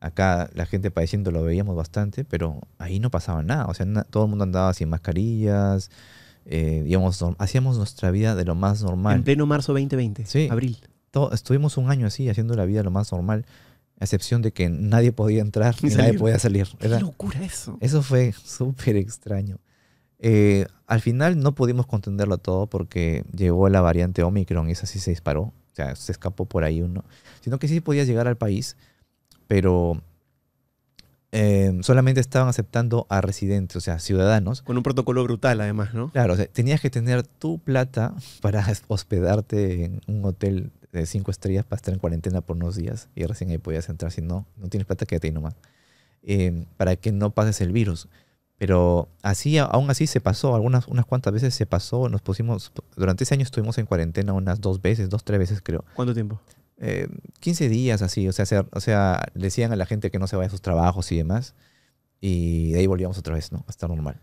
acá la gente padeciendo lo veíamos bastante, pero ahí no pasaba nada, o sea, todo el mundo andaba sin mascarillas, eh, digamos, hacíamos nuestra vida de lo más normal. En pleno marzo 2020, abril. estuvimos un año así, haciendo la vida lo más normal a excepción de que nadie podía entrar y nadie podía salir. ¡Qué locura eso! Eso fue súper extraño. Eh, al final no pudimos contenderlo todo porque llegó la variante Omicron y esa sí se disparó. O sea, se escapó por ahí uno. Sino que sí podías llegar al país, pero eh, solamente estaban aceptando a residentes, o sea, ciudadanos. Con un protocolo brutal además, ¿no? Claro, o sea, tenías que tener tu plata para hospedarte en un hotel de cinco estrellas para estar en cuarentena por unos días y recién ahí podías entrar. Si no, no tienes plata, quédate ahí nomás. Eh, para que no pases el virus. Pero así, aún así se pasó, algunas unas cuantas veces se pasó, nos pusimos, durante ese año estuvimos en cuarentena unas dos veces, dos, tres veces creo. ¿Cuánto tiempo? 15 eh, días así, o sea, o sea, decían a la gente que no se vaya a sus trabajos y demás, y de ahí volvíamos otra vez, ¿no? hasta normal.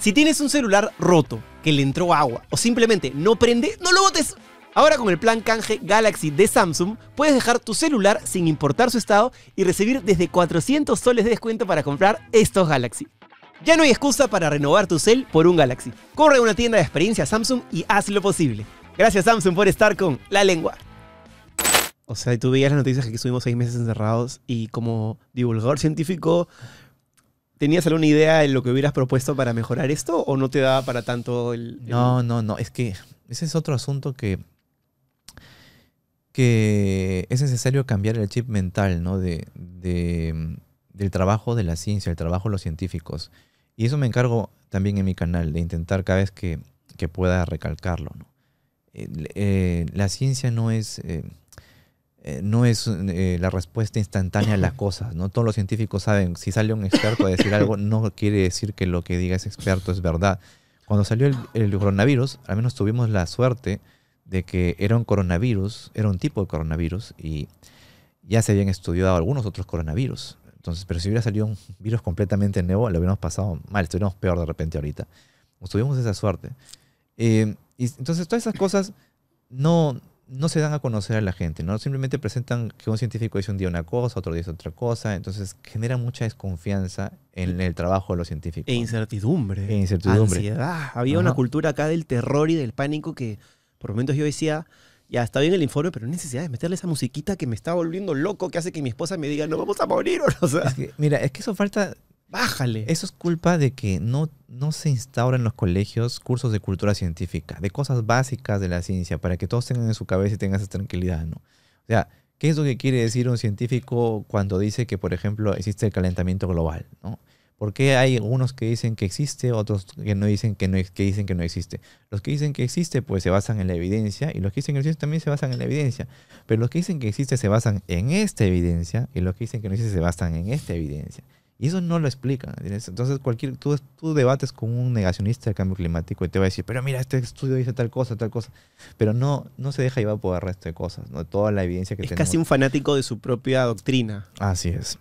Si tienes un celular roto, que le entró agua, o simplemente no prende, no lo botes. Ahora con el plan canje Galaxy de Samsung, puedes dejar tu celular sin importar su estado y recibir desde 400 soles de descuento para comprar estos Galaxy. Ya no hay excusa para renovar tu cel por un Galaxy. Corre a una tienda de experiencia Samsung y haz lo posible. Gracias Samsung por estar con La Lengua. O sea, tú veías las noticias que estuvimos seis meses encerrados y como divulgador científico, ¿tenías alguna idea de lo que hubieras propuesto para mejorar esto o no te daba para tanto el... No, no, no, es que ese es otro asunto que que es necesario cambiar el chip mental mm, del trabajo de la ciencia, el trabajo de los científicos. Y eso me encargo también en mi canal, de intentar cada vez que, pueda recalcarlo. Eh, eh, la ciencia no es, eh, no es la respuesta instantánea a las cosas. ¿no? Todos los científicos saben, si sale un experto a decir algo, no quiere decir que lo que diga ese experto es verdad. Cuando salió el coronavirus, al menos tuvimos la suerte de que era un coronavirus, era un tipo de coronavirus y ya se habían estudiado algunos otros coronavirus. Entonces, pero si hubiera salido un virus completamente nuevo, lo hubiéramos pasado mal, estuviéramos peor de repente ahorita. Nos tuvimos esa suerte. Eh, y entonces, todas esas cosas no, no se dan a conocer a la gente, ¿no? Simplemente presentan que un científico dice un día una cosa, otro día otra cosa, entonces genera mucha desconfianza en el trabajo de los científicos. E incertidumbre. E incertidumbre. Había una cultura acá del terror y del pánico que por momentos yo decía, ya está bien el informe, pero no necesidad de meterle esa musiquita que me está volviendo loco, que hace que mi esposa me diga, no vamos a morir. O sea, mira, es que eso falta... Bájale. Eso es culpa de que no, no se instauran en los colegios cursos de cultura científica, de cosas básicas de la ciencia, para que todos tengan en su cabeza y tengan esa tranquilidad, ¿no? O sea, ¿qué es lo que quiere decir un científico cuando dice que, por ejemplo, existe el calentamiento global, ¿no? ¿Por qué hay unos que dicen que existe, otros que no dicen que no, que dicen que no existe? Los que dicen que existe, pues se basan en la evidencia, y los que dicen que no existe también se basan en la evidencia. Pero los que dicen que existe se basan en esta evidencia, y los que dicen que no existe se basan en esta evidencia. Y eso no lo explican. Entonces, cualquier, tú, tú debates con un negacionista del cambio climático y te va a decir, pero mira, este estudio dice tal cosa, tal cosa. Pero no, no se deja llevar por el resto de cosas, ¿no? toda la evidencia que Es casi un fanático de su propia doctrina. Así es.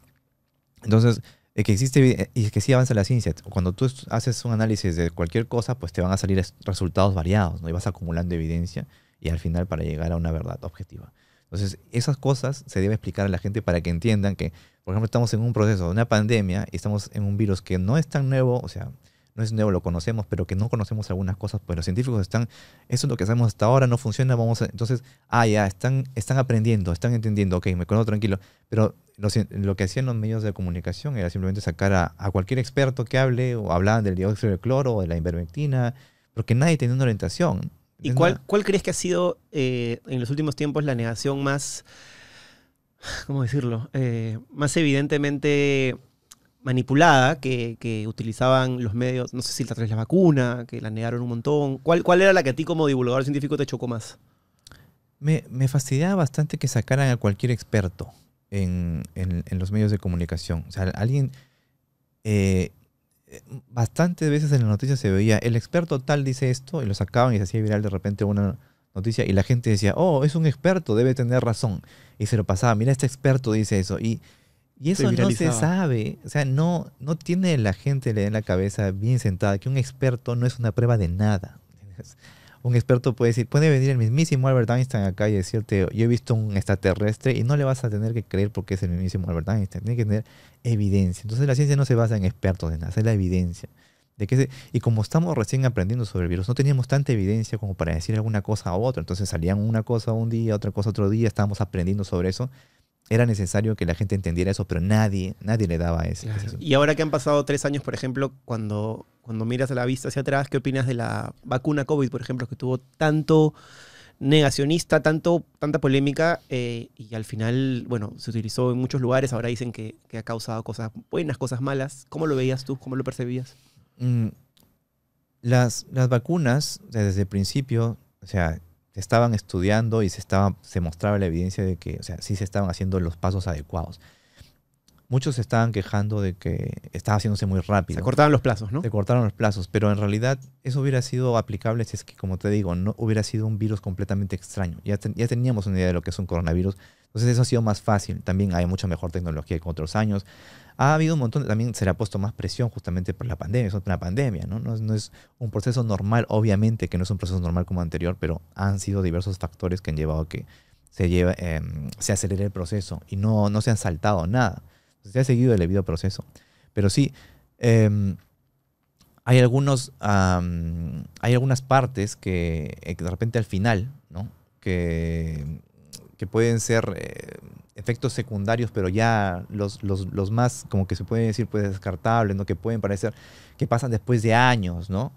Entonces, es que existe, eh, y que sí avanza la ciencia. Cuando tú haces un análisis de cualquier cosa, pues te van a salir resultados variados, ¿no? Y vas acumulando evidencia y al final para llegar a una verdad objetiva. Entonces, esas cosas se deben explicar a la gente para que entiendan que, por ejemplo, estamos en un proceso de una pandemia y estamos en un virus que no es tan nuevo, o sea, no es nuevo, lo conocemos, pero que no conocemos algunas cosas, pues los científicos están, eso es lo que hacemos hasta ahora, no funciona, vamos entonces, ah, ya, están, están aprendiendo, están entendiendo, ok, me conozco tranquilo, pero lo, que hacían los medios de comunicación era simplemente sacar a, cualquier experto que hable, o hablaban del dióxido de cloro, o de la ivermectina, porque nadie tenía una orientación. ¿Y cuál, cuál crees que ha sido eh, en los últimos tiempos la negación más, ¿cómo decirlo? Eh, más evidentemente manipulada que, utilizaban los medios, no sé si la traes la vacuna, que la negaron un montón. ¿Cuál, ¿Cuál era la que a ti como divulgador científico te chocó más? Me, me fastidiaba bastante que sacaran a cualquier experto en, los medios de comunicación. O sea, alguien, eh, bastantes veces en las noticias se veía, el experto tal dice esto, y lo sacaban y se hacía viral de repente una noticia, y la gente decía, oh, es un experto, debe tener razón. Y se lo pasaba, mira, este experto dice eso. Y y eso no se sabe, o sea, no, no tiene la gente en la cabeza bien sentada que un experto no es una prueba de nada. Un experto puede decir, puede venir el mismísimo Albert Einstein acá y decirte, yo he visto un extraterrestre y no le vas a tener que creer porque es el mismísimo Albert Einstein, tiene que tener evidencia. Entonces la ciencia no se basa en expertos de nada, es la evidencia. De que se, y como estamos recién aprendiendo sobre el virus, no teníamos tanta evidencia como para decir alguna cosa a otra. Entonces salían una cosa un día, otra cosa otro día, estábamos aprendiendo sobre eso era necesario que la gente entendiera eso, pero nadie, nadie le daba ese, Y ahora que han pasado tres años, por ejemplo, cuando, cuando miras a la vista hacia atrás, ¿qué opinas de la vacuna COVID, por ejemplo, que tuvo tanto negacionista, tanto, tanta polémica, eh, y al final, bueno, se utilizó en muchos lugares, ahora dicen que, ha causado cosas buenas, cosas malas. ¿Cómo lo veías tú? ¿Cómo lo percibías? Mm, las, las vacunas, desde el principio, o sea, estaban estudiando y se, estaba, se mostraba la evidencia de que, o sea, sí se estaban haciendo los pasos adecuados muchos se estaban quejando de que estaba haciéndose muy rápido. Se cortaron los plazos, ¿no? Se cortaron los plazos, pero en realidad eso hubiera sido aplicable si es que, como te digo, no hubiera sido un virus completamente extraño. Ya, ya teníamos una idea de lo que es un coronavirus, entonces eso ha sido más fácil. También hay mucha mejor tecnología que otros años. Ha habido un montón, también se le ha puesto más presión justamente por la pandemia, es otra pandemia, ¿no? No es, un proceso normal, obviamente que no es un proceso normal como anterior, pero han sido diversos factores que han llevado a que se, em, se acelere el proceso y no, no se han saltado nada. Pues, se ha seguido el debido proceso. Pero sí, em, hay, algunos, hay algunas partes eh, que, de repente al final, ¿no? que, que pueden ser eh, efectos secundarios, pero ya los, los, los, más, como que se pueden decir, pues descartables, ¿no? que pueden parecer, que pasan después de años, ¿no?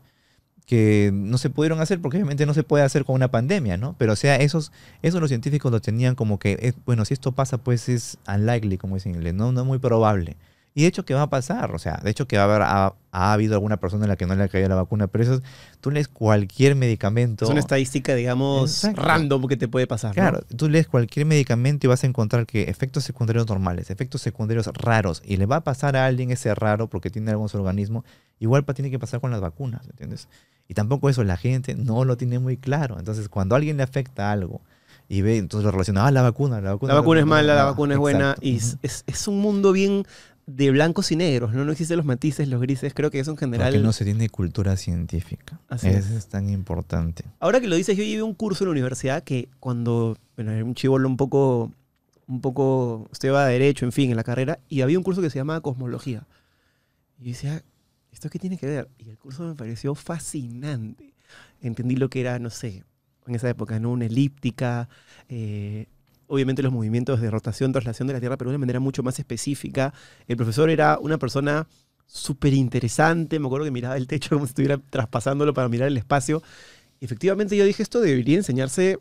que no se pudieron hacer porque obviamente no se puede hacer con una pandemia, ¿no? Pero o sea, esos, esos los científicos lo tenían como que, eh, bueno, si esto pasa, pues es unlikely, como dicen en inglés, ¿no? no muy probable. Y de hecho, ¿qué va a pasar? O sea, de hecho que va a haber, ha, habido alguna persona en la que no le ha caído la vacuna, pero eso tú lees cualquier medicamento. Es una estadística, digamos, random que te puede pasar. Claro, tú lees cualquier medicamento y vas a encontrar que efectos secundarios normales, efectos secundarios raros, y le va a pasar a alguien ese raro porque tiene algún organismo, igual tiene que pasar con las vacunas, ¿entiendes? Y tampoco eso, la gente no lo tiene muy claro. Entonces, cuando a alguien le afecta algo, y ve, entonces lo relaciona, ah, la vacuna, la vacuna. La vacuna, es mala, la, ah, vacuna es buena, y es, es, un mundo bien de blancos y negros, ¿no? No existen los matices, los grises, creo que eso en general... Porque no se tiene cultura científica. Así eso es. tan importante. Ahora que lo dices, yo llevé un curso en la universidad que cuando, bueno, era un chivolo un poco, un poco, usted va a derecho, en fin, en la carrera, y había un curso que se llamaba cosmología. Y yo decía, ¿esto qué tiene que ver? Y el curso me pareció fascinante. Entendí lo que era, no sé, en esa época, ¿no? Una elíptica, eh, obviamente los movimientos de rotación, traslación de la Tierra, pero de una manera mucho más específica. El profesor era una persona súper interesante, me acuerdo que miraba el techo como si estuviera traspasándolo para mirar el espacio. Efectivamente yo dije, esto debería enseñarse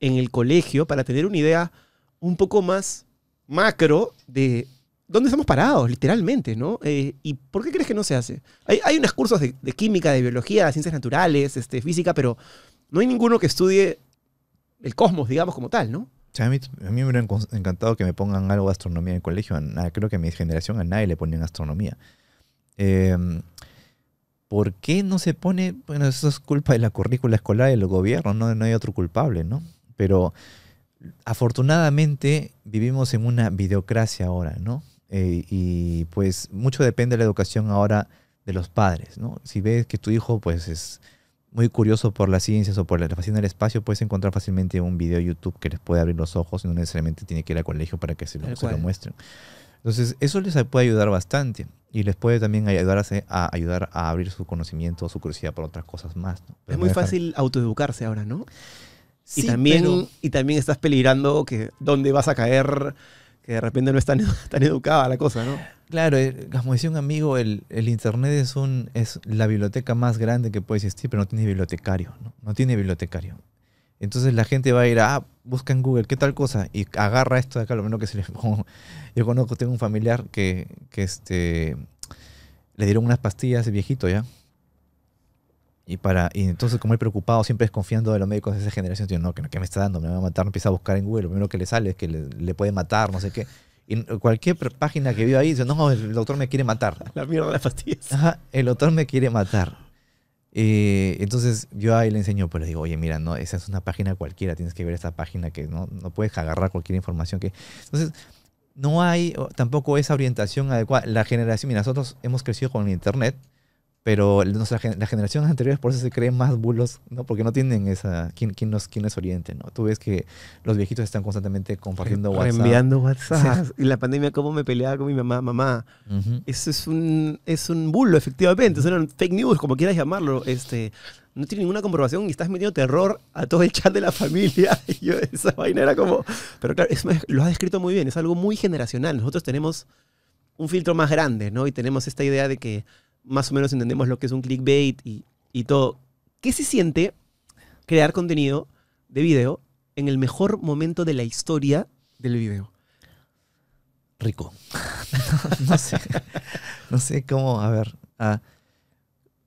en el colegio para tener una idea un poco más macro de dónde estamos parados, literalmente, ¿no? Eh, ¿Y por qué crees que no se hace? Hay, hay unos cursos de, química, de biología, de ciencias naturales, este, física, pero no hay ninguno que estudie el cosmos, digamos, como tal, ¿no? a, mí, me hubiera encantado que me pongan algo de astronomía en el colegio. creo que a mi generación a nadie le ponían astronomía. Em, ¿Por qué no se pone? Bueno, eso es culpa de la currícula escolar y del gobierno, no, no hay otro culpable, ¿no? Pero afortunadamente vivimos en una videocracia ahora, ¿no? Eh, y pues mucho depende de la educación ahora de los padres, ¿no? Si ves que tu hijo pues es muy curioso por las ciencias o por la fascina del espacio, puedes encontrar fácilmente un video de YouTube que les puede abrir los ojos y no necesariamente tiene que ir al colegio para que se lo, muestren. Entonces, eso les puede ayudar bastante y les puede también ayudar a, ayudar a abrir su conocimiento, o su curiosidad por otras cosas más. Es muy fácil autoeducarse ahora, ¿no? Sí, y, también, y también estás peligrando que dónde vas a caer que de repente no es tan, educada la cosa, ¿no? Claro, eh, como decía un amigo, el, Internet es, un, es la biblioteca más grande que puede existir, pero no tiene bibliotecario, ¿no? No tiene bibliotecario. Entonces la gente va a ir, a ah, busca en Google, ¿qué tal cosa? Y agarra esto de acá, lo menos que se le... Yo conozco, tengo un familiar que, que este, le dieron unas pastillas viejito ya, y, para, y entonces, como él preocupado siempre desconfiando de los médicos de esa generación, yo, no, ¿qué me está dando? Me va a matar, empieza a buscar en Google, lo primero que le sale es que le, puede matar, no sé qué. Y cualquier página que vio ahí dice, no, el doctor me quiere matar. La mierda de las Ajá, el doctor me quiere matar. entonces yo ahí le enseño, pero pues digo, oye, mira, no, esa es una página cualquiera, tienes que ver esta página que no, no puedes agarrar cualquier información que... Entonces, no hay tampoco esa orientación adecuada. La generación, mira, nosotros hemos crecido con Internet, pero las generaciones anteriores por eso se creen más bulos, ¿no? Porque no tienen esa... ¿Quién, quién, nos, quién oriente, no? Tú ves que los viejitos están constantemente compartiendo WhatsApp. Enviando WhatsApp. Y la pandemia, cómo me peleaba con mi mamá, mamá. Eso es un, es un bulo, efectivamente. Eso Son fake news, como quieras llamarlo. Este, no tiene ninguna comprobación y estás metiendo terror a todo el chat de la familia. Y yo, esa vaina era como... Pero claro, lo has descrito muy bien. Es algo muy generacional. Nosotros tenemos un filtro más grande, ¿no? Y tenemos esta idea de que más o menos entendemos lo que es un clickbait y, y todo. ¿Qué se siente crear contenido de video en el mejor momento de la historia del video? Rico. no, sé. No sé cómo. A ver. Ah,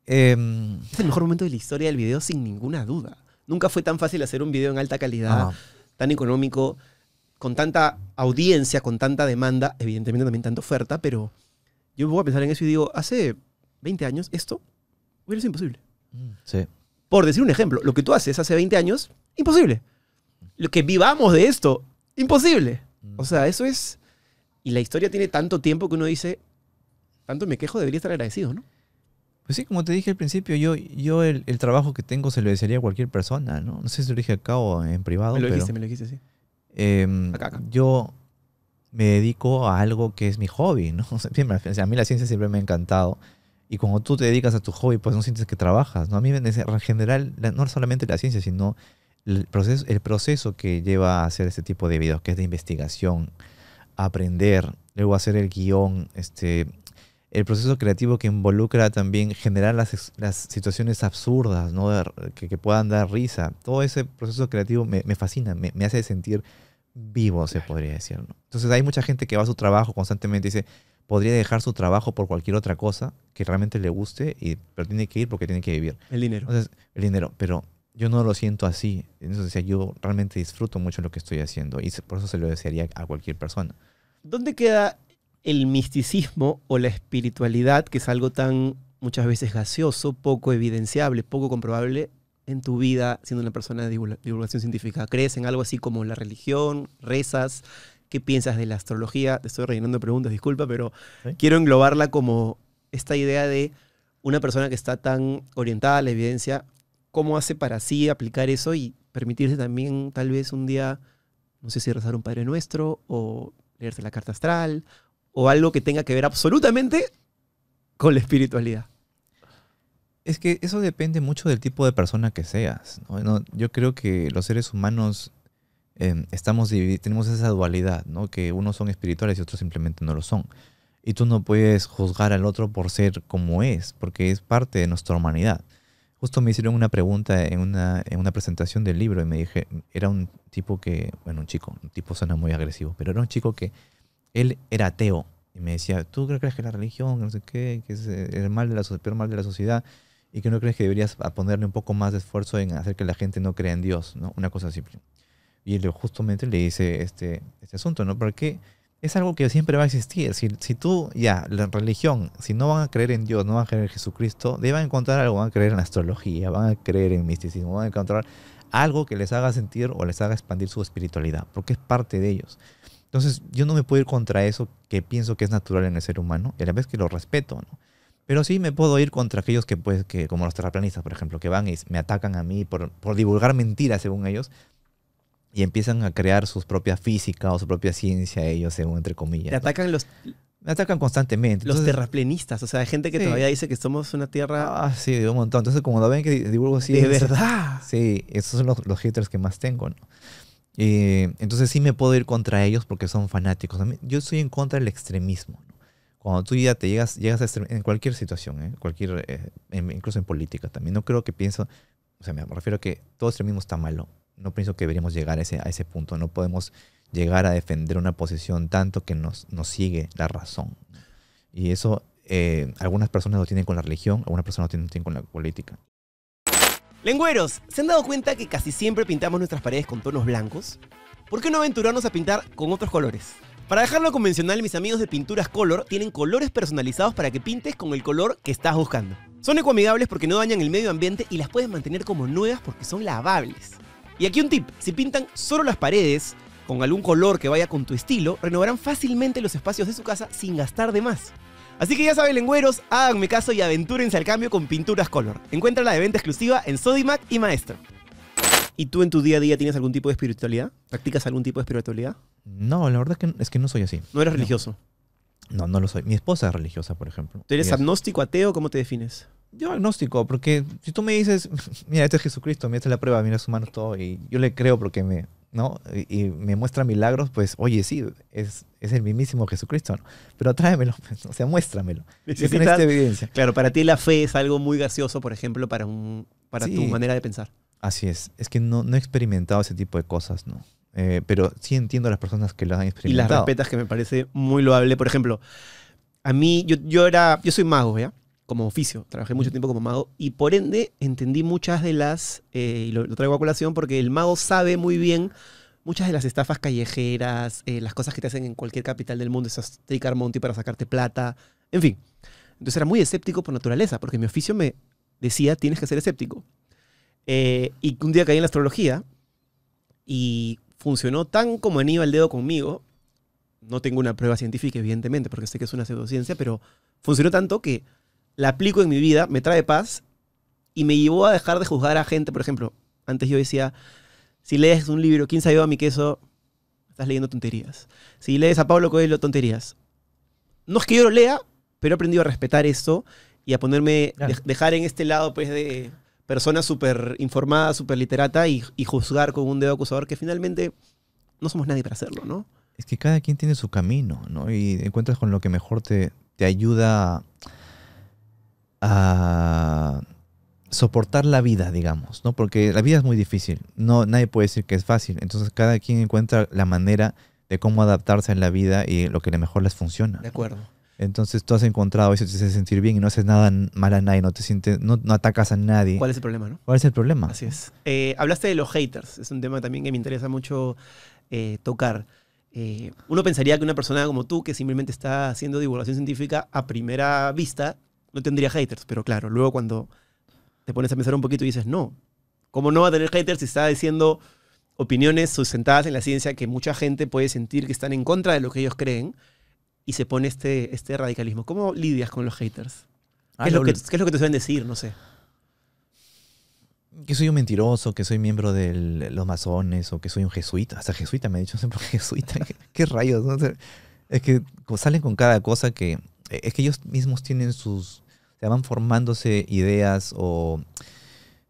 em, es el mejor momento de la historia del video, sin ninguna duda. Nunca fue tan fácil hacer un video en alta calidad, ah. tan económico, con tanta audiencia, con tanta demanda, evidentemente también tanta oferta, pero yo me voy a pensar en eso y digo, hace 20 años, esto hubiera sido imposible. Mm. Sí. Por decir un ejemplo, lo que tú haces hace 20 años, imposible. Lo que vivamos de esto, imposible. Mm. O sea, eso es... Y la historia tiene tanto tiempo que uno dice, tanto me quejo, debería estar agradecido, ¿no? Pues sí, como te dije al principio, yo, yo el, trabajo que tengo se lo desearía a cualquier persona, ¿no? No sé si lo dije acá o en privado. Me lo dijiste, me lo dijiste, sí. Em, yo me dedico a algo que es mi hobby, ¿no? siempre a mí la ciencia siempre me ha encantado. Y cuando tú te dedicas a tu hobby, pues no sientes que trabajas. ¿no? A mí en general, no solamente la ciencia, sino el proceso, el proceso que lleva a hacer este tipo de videos, que es de investigación, aprender, luego hacer el guión, este, el proceso creativo que involucra también generar las, situaciones absurdas, ¿no? que, puedan dar risa. Todo ese proceso creativo me, fascina, me, me, hace sentir vivo, se podría decir. ¿no? Entonces hay mucha gente que va a su trabajo constantemente y dice, podría dejar su trabajo por cualquier otra cosa que realmente le guste, y, pero tiene que ir porque tiene que vivir. El dinero. el dinero, pero yo no lo siento así. Entonces, yo realmente disfruto mucho lo que estoy haciendo y por eso se lo desearía a cualquier persona. ¿Dónde queda el misticismo o la espiritualidad, que es algo tan muchas veces gaseoso, poco evidenciable, poco comprobable en tu vida siendo una persona de divulgación científica? ¿Crees en algo así como la religión? ¿Rezas? ¿Qué piensas de la astrología? Te estoy rellenando preguntas, disculpa, pero quiero englobarla como esta idea de una persona que está tan orientada a la evidencia, ¿cómo hace para sí aplicar eso y permitirse también tal vez un día, no sé si rezar un Padre Nuestro o leerse la carta astral o algo que tenga que ver absolutamente con la espiritualidad? Es que eso depende mucho del tipo de persona que seas. yo creo que los seres humanos Em, estamos tenemos esa dualidad, Que unos son espirituales y otros simplemente no lo son. Y tú no puedes juzgar al otro por ser como es, porque es parte de nuestra humanidad. Justo me hicieron una pregunta en una, en una presentación del libro y me dije, era un tipo que, bueno, un chico, un tipo suena muy agresivo, pero era un chico que él era ateo y me decía, ¿tú crees que la religión, no sé qué, que es el, mal de la, peor mal de la sociedad? y que no crees que deberías ponerle un poco más de esfuerzo en hacer que la gente no crea en Dios, ¿no? Una cosa simple. Y justamente le dice este, este asunto, ¿no? Porque es algo que siempre va a existir. Si, si tú, ya, la religión, si no van a creer en Dios, no van a creer en Jesucristo, van a encontrar algo, van a creer en astrología, van a creer en misticismo, van a encontrar algo que les haga sentir o les haga expandir su espiritualidad, porque es parte de ellos. Entonces, yo no me puedo ir contra eso que pienso que es natural en el ser humano, y a la vez que lo respeto, ¿no? Pero sí me puedo ir contra aquellos que, pues, que como los terraplanistas, por ejemplo, que van y me atacan a mí por, por divulgar mentiras, según ellos, y empiezan a crear sus propias física o su propia ciencia ellos, según entre comillas. Te atacan los... Me atacan constantemente. los terraplenistas, o sea, hay gente que todavía dice que somos una tierra... Ah, sí, de un montón. Entonces, como lo ven que divulgo así... De verdad. Sí, esos son los, los haters que más tengo, ¿no? entonces sí me puedo ir contra ellos porque son fanáticos. yo estoy en contra del extremismo. Cuando tú ya te llegas, llegas a en cualquier situación, ¿eh? cualquier, eh, incluso en política también. No creo que pienso, o sea, me refiero a que todo extremismo está malo no pienso que deberíamos llegar a ese, punto. No podemos llegar a defender una posición tanto que nos, sigue la razón. Y eso eh, algunas personas lo tienen con la religión, algunas personas lo tienen con la política. Lengüeros, ¿se han dado cuenta que casi siempre pintamos nuestras paredes con tonos blancos? ¿Por qué no aventurarnos a pintar con otros colores? Para dejarlo convencional, mis amigos de Pinturas Color tienen colores personalizados para que pintes con el color que estás buscando. Son ecoamigables porque no dañan el medio ambiente y las puedes mantener como nuevas porque son lavables. Y aquí un tip, si pintan solo las paredes con algún color que vaya con tu estilo, renovarán fácilmente los espacios de su casa sin gastar de más. Así que ya saben, lengüeros, háganme caso y aventúrense al cambio con pinturas color. la de venta exclusiva en Sodimac y Maestro. ¿Y tú en tu día a día tienes algún tipo de espiritualidad? ¿Practicas algún tipo de espiritualidad? No, la verdad es que, no soy así. ¿No eres religioso? No, no lo soy. Mi esposa es religiosa, por ejemplo. ¿Tú eres agnóstico, ateo? ¿Cómo te defines? yo agnóstico, porque si tú me dices, mira, este es Jesucristo, mira, esta es la prueba, mira su mano, todo, y yo le creo porque me, ¿no? Y, me muestra milagros, pues, oye, sí, es, es el mismísimo Jesucristo, ¿no? Pero tráemelo, pues, o sea, muéstramelo. Necesitas evidencia. Claro, para ti la fe es algo muy gaseoso, por ejemplo, para, un, para tu manera de pensar. Así es, es que no, no he experimentado ese tipo de cosas, ¿no? Eh, pero sí entiendo a las personas que las han experimentado. Y las respetas que me parece muy loable. Por ejemplo, a mí, yo, yo era, yo soy mago, ¿ya? como oficio. Trabajé mucho tiempo como mago y por ende entendí muchas de las, eh, y lo, traigo a colación porque el mago sabe muy bien muchas de las estafas callejeras, eh, las cosas que te hacen en cualquier capital del mundo, esas tricar para sacarte plata, en fin. Entonces era muy escéptico por naturaleza, porque mi oficio me decía tienes que ser escéptico. Eh, y un día caí en la astrología y funcionó tan como iba el dedo conmigo. No tengo una prueba científica, evidentemente, porque sé que es una pseudociencia, pero funcionó tanto que la aplico en mi vida, me trae paz y me llevó a dejar de juzgar a gente. Por ejemplo, antes yo decía, si lees un libro, ¿quién sabe a mi queso? Estás leyendo tonterías. Si lees a Pablo Coelho, tonterías. No es que yo lo lea, pero he aprendido a respetar eso y a ponerme, dejar en este lado pues de persona súper informada, súper literata y, juzgar con un dedo acusador que finalmente no somos nadie para hacerlo, ¿no? Es que cada quien tiene su camino, ¿no? Y encuentras con lo que mejor te, te ayuda a a soportar la vida, digamos, ¿no? Porque la vida es muy difícil, no, nadie puede decir que es fácil, entonces cada quien encuentra la manera de cómo adaptarse en la vida y lo que le mejor les funciona. De acuerdo. Entonces tú has encontrado eso, te hace sentir bien y no haces nada mal a nadie, no te sientes, no, atacas a nadie. ¿Cuál es el problema, no? ¿Cuál es el problema? Así es. Eh, hablaste de los haters, es un tema también que me interesa mucho eh, tocar. Eh, uno pensaría que una persona como tú, que simplemente está haciendo divulgación científica, a primera vista no tendría haters, pero claro, luego cuando te pones a pensar un poquito y dices, no, ¿cómo no va a tener haters si está diciendo opiniones sustentadas en la ciencia que mucha gente puede sentir que están en contra de lo que ellos creen y se pone este, este radicalismo? ¿Cómo lidias con los haters? Ah, ¿Qué, es lo que, es lo que te suelen decir? No sé que soy un mentiroso, que soy miembro de los masones o que soy un jesuita. Hasta jesuita me ha dicho siempre jesuita. ¿Qué, rayos? es que salen con cada cosa que... Es que ellos mismos tienen sus, se van formándose ideas o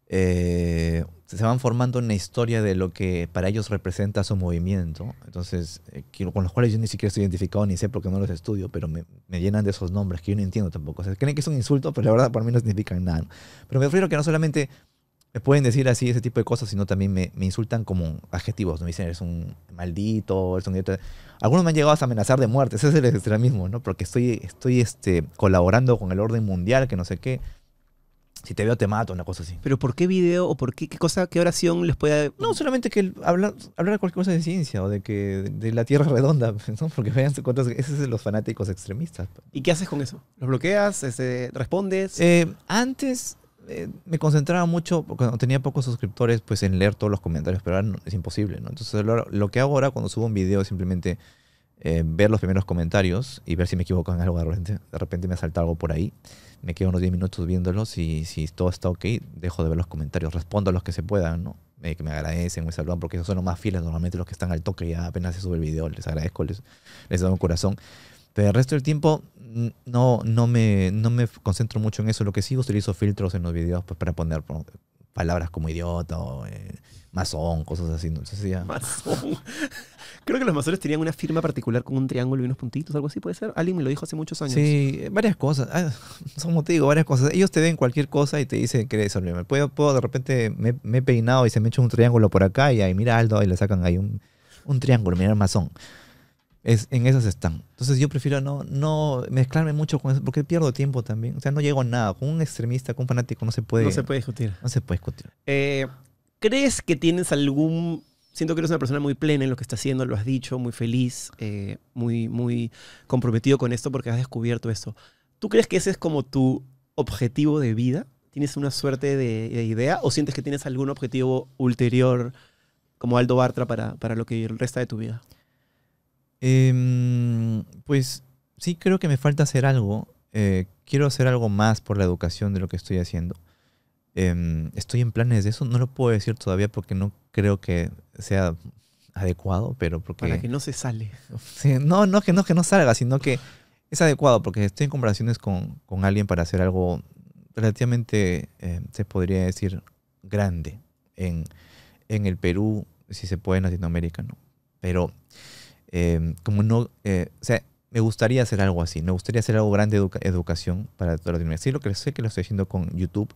eh, se van formando una historia de lo que para ellos representa su movimiento. Entonces, eh, con los cuales yo ni siquiera estoy identificado ni sé porque no los estudio, pero me, me llenan de esos nombres que yo no entiendo tampoco. O sea, creen que es un insulto, pero la verdad para mí no significan nada. Pero me refiero que no solamente me pueden decir así ese tipo de cosas, sino también me, insultan como adjetivos. Me dicen, eres un maldito, eres un... Algunos me han llegado a amenazar de muerte, ese es el extremismo, ¿no? Porque estoy, estoy este, colaborando con el orden mundial, que no sé qué. Si te veo, te mato, una cosa así. ¿Pero por qué video o por qué, cosa, qué oración les puede...? No, solamente que hablar, hablar de cualquier cosa de ciencia o de que de la Tierra redonda, ¿no? Porque vean cuántos... Esos son los fanáticos extremistas. ¿Y qué haces con eso? ¿Los bloqueas? Ese, ¿Respondes? Eh, antes eh, me concentraba mucho, cuando tenía pocos suscriptores, pues en leer todos los comentarios, pero ahora es imposible, ¿no? Entonces lo, que hago ahora cuando subo un video es simplemente eh, ver los primeros comentarios y ver si me equivoco en algo de repente. De repente me salta algo por ahí. Me quedo unos 10 minutos viéndolos y si todo está ok, dejo de ver los comentarios. Respondo a los que se puedan, eh, que me agradecen, me saludan, porque esos son los más fieles normalmente los que están al toque ya apenas se sube el video. Les agradezco, les, les doy un corazón. Pero el resto del tiempo no, no, me, no me concentro mucho en eso. Lo que sí utilizo filtros en los videos pues, para poner palabras como idiota o eh, masón, cosas así. No sé si ya... Creo que los masones tenían una firma particular con un triángulo y unos puntitos, algo así, puede ser. Alguien me lo dijo hace muchos años. Sí, varias cosas. Ah, son motivos, varias cosas. Ellos te ven cualquier cosa y te dicen que eres problema. Puedo, puedo, de repente, me, he peinado y se me echa un triángulo por acá y ahí, mira Aldo, y le sacan ahí un, triángulo, mira masón en esas están. Entonces yo prefiero no, no mezclarme mucho con eso, porque pierdo tiempo también. O sea, no llego a nada. Con un extremista, con un fanático, no se puede... No se puede discutir. No se puede discutir. Eh, ¿Crees que tienes algún... Siento que eres una persona muy plena en lo que estás haciendo, lo has dicho, muy feliz, eh, muy, muy comprometido con esto porque has descubierto eso. ¿Tú crees que ese es como tu objetivo de vida? ¿Tienes una suerte de, idea o sientes que tienes algún objetivo ulterior como Aldo Bartra para, para lo que el resta de tu vida? Em, pues sí creo que me falta hacer algo. Eh, quiero hacer algo más por la educación de lo que estoy haciendo. Em, estoy en planes de eso. No lo puedo decir todavía porque no creo que sea adecuado, pero porque... Para que no se sale. no, no que no, que no salga, sino que es adecuado porque estoy en conversaciones con, con alguien para hacer algo relativamente, em, se podría decir, grande en, en el Perú, si se puede en Latinoamérica, ¿no? Pero Em, como no, eh, o sea, me gustaría hacer algo así, me gustaría hacer algo grande de educación para toda Latinoamérica. Sí, lo que sé que lo estoy haciendo con YouTube,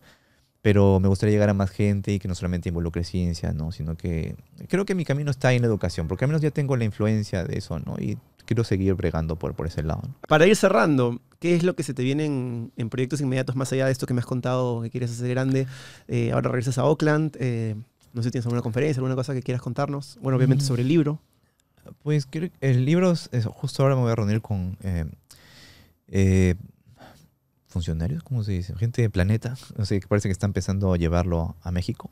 pero me gustaría llegar a más gente y que no solamente involucre ciencia, ¿no? Sino que creo que mi camino está en la educación, porque al menos ya tengo la influencia de eso, ¿no? Y quiero seguir bregando por, por ese lado. Para ir cerrando, ¿qué es lo que se te viene en, proyectos inmediatos más allá de esto que me has contado que quieres hacer grande? Eh, ahora regresas a Oakland, eh, no sé si tienes alguna conferencia, alguna cosa que quieras contarnos. Bueno, obviamente mm. sobre el libro. Pues el libro, justo ahora me voy a reunir con eh, eh, funcionarios, ¿cómo se dice? Gente de planeta, No sé, que parece que está empezando a llevarlo a México.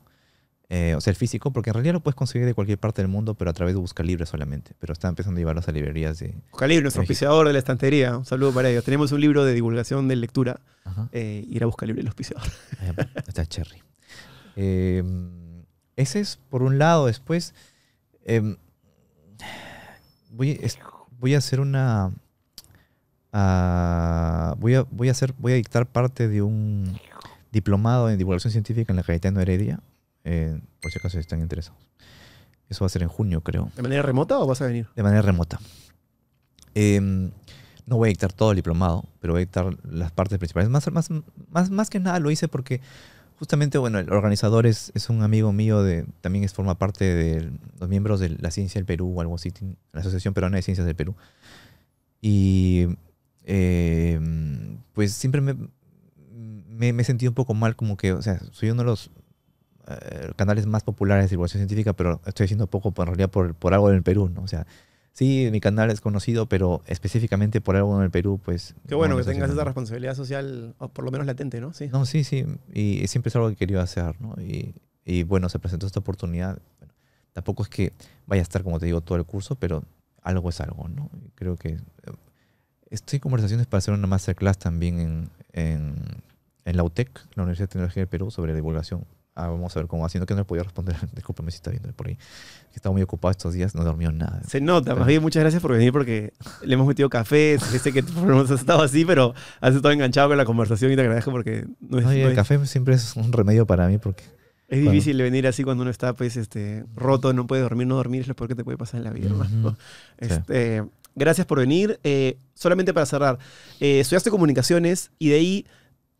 Eh, o sea, el físico, porque en realidad lo puedes conseguir de cualquier parte del mundo, pero a través de Buscalibre solamente. Pero está empezando a llevarlo a librerías de. Buscalibre, nuestro auspiciador de la estantería. Un saludo para ellos. Tenemos un libro de divulgación de lectura. ir a Buscalibre, el auspiciador. Ah, está Cherry. Em, ese es por un lado. Después, em, voy, voy a hacer una. Ah, voy, voy, a hacer, voy a dictar parte de un diplomado en divulgación científica en la Cayetano Heredia, eh, por si acaso están interesados. Eso va a ser en junio, creo. ¿De manera remota o vas a venir? De manera remota. Em, no voy a dictar todo el diplomado, pero voy a dictar las partes principales. Más, más, más, más que nada lo hice porque justamente, bueno, el organizador es, es un amigo mío, de, también es, forma parte de los miembros de la Ciencia del Perú o algo así, la Asociación Peruana de Ciencias del Perú. Y eh, pues siempre me, me, he sentido un poco mal, como que, o sea, soy uno de los eh, canales más populares de divulgación científica, pero estoy haciendo poco en realidad por, por algo en el Perú, ¿no? O sea, Sí, mi canal es conocido, pero específicamente por algo en el Perú, pues... Qué bueno que tengas esa responsabilidad social, o por lo menos latente, ¿no? Sí. No, sí, sí. Y, siempre es algo que quería hacer, ¿no? Y, y bueno, se presentó esta oportunidad. tampoco es que vaya a estar, como te digo, todo el curso, pero algo es algo, ¿no? Creo que... Eh, estoy en conversaciones para hacer una masterclass también en, en la UTEC, la Universidad de Tecnología del Perú, sobre divulgación Ah, vamos a ver cómo haciendo que no le podía responder. Discúlpame si está viendo por ahí. Estaba muy ocupado estos días, no dormió nada. Se nota, más bien muchas gracias por venir porque le hemos metido café. Sé que has estado así, pero has estado enganchado con la conversación y te agradezco porque no el café siempre es un remedio para mí porque. Es difícil venir así cuando uno está pues, este, roto, no puede dormir, no dormir es lo peor que te puede pasar en la vida, este, Gracias por venir. Eh, solamente para cerrar, eh, estudiaste comunicaciones y de ahí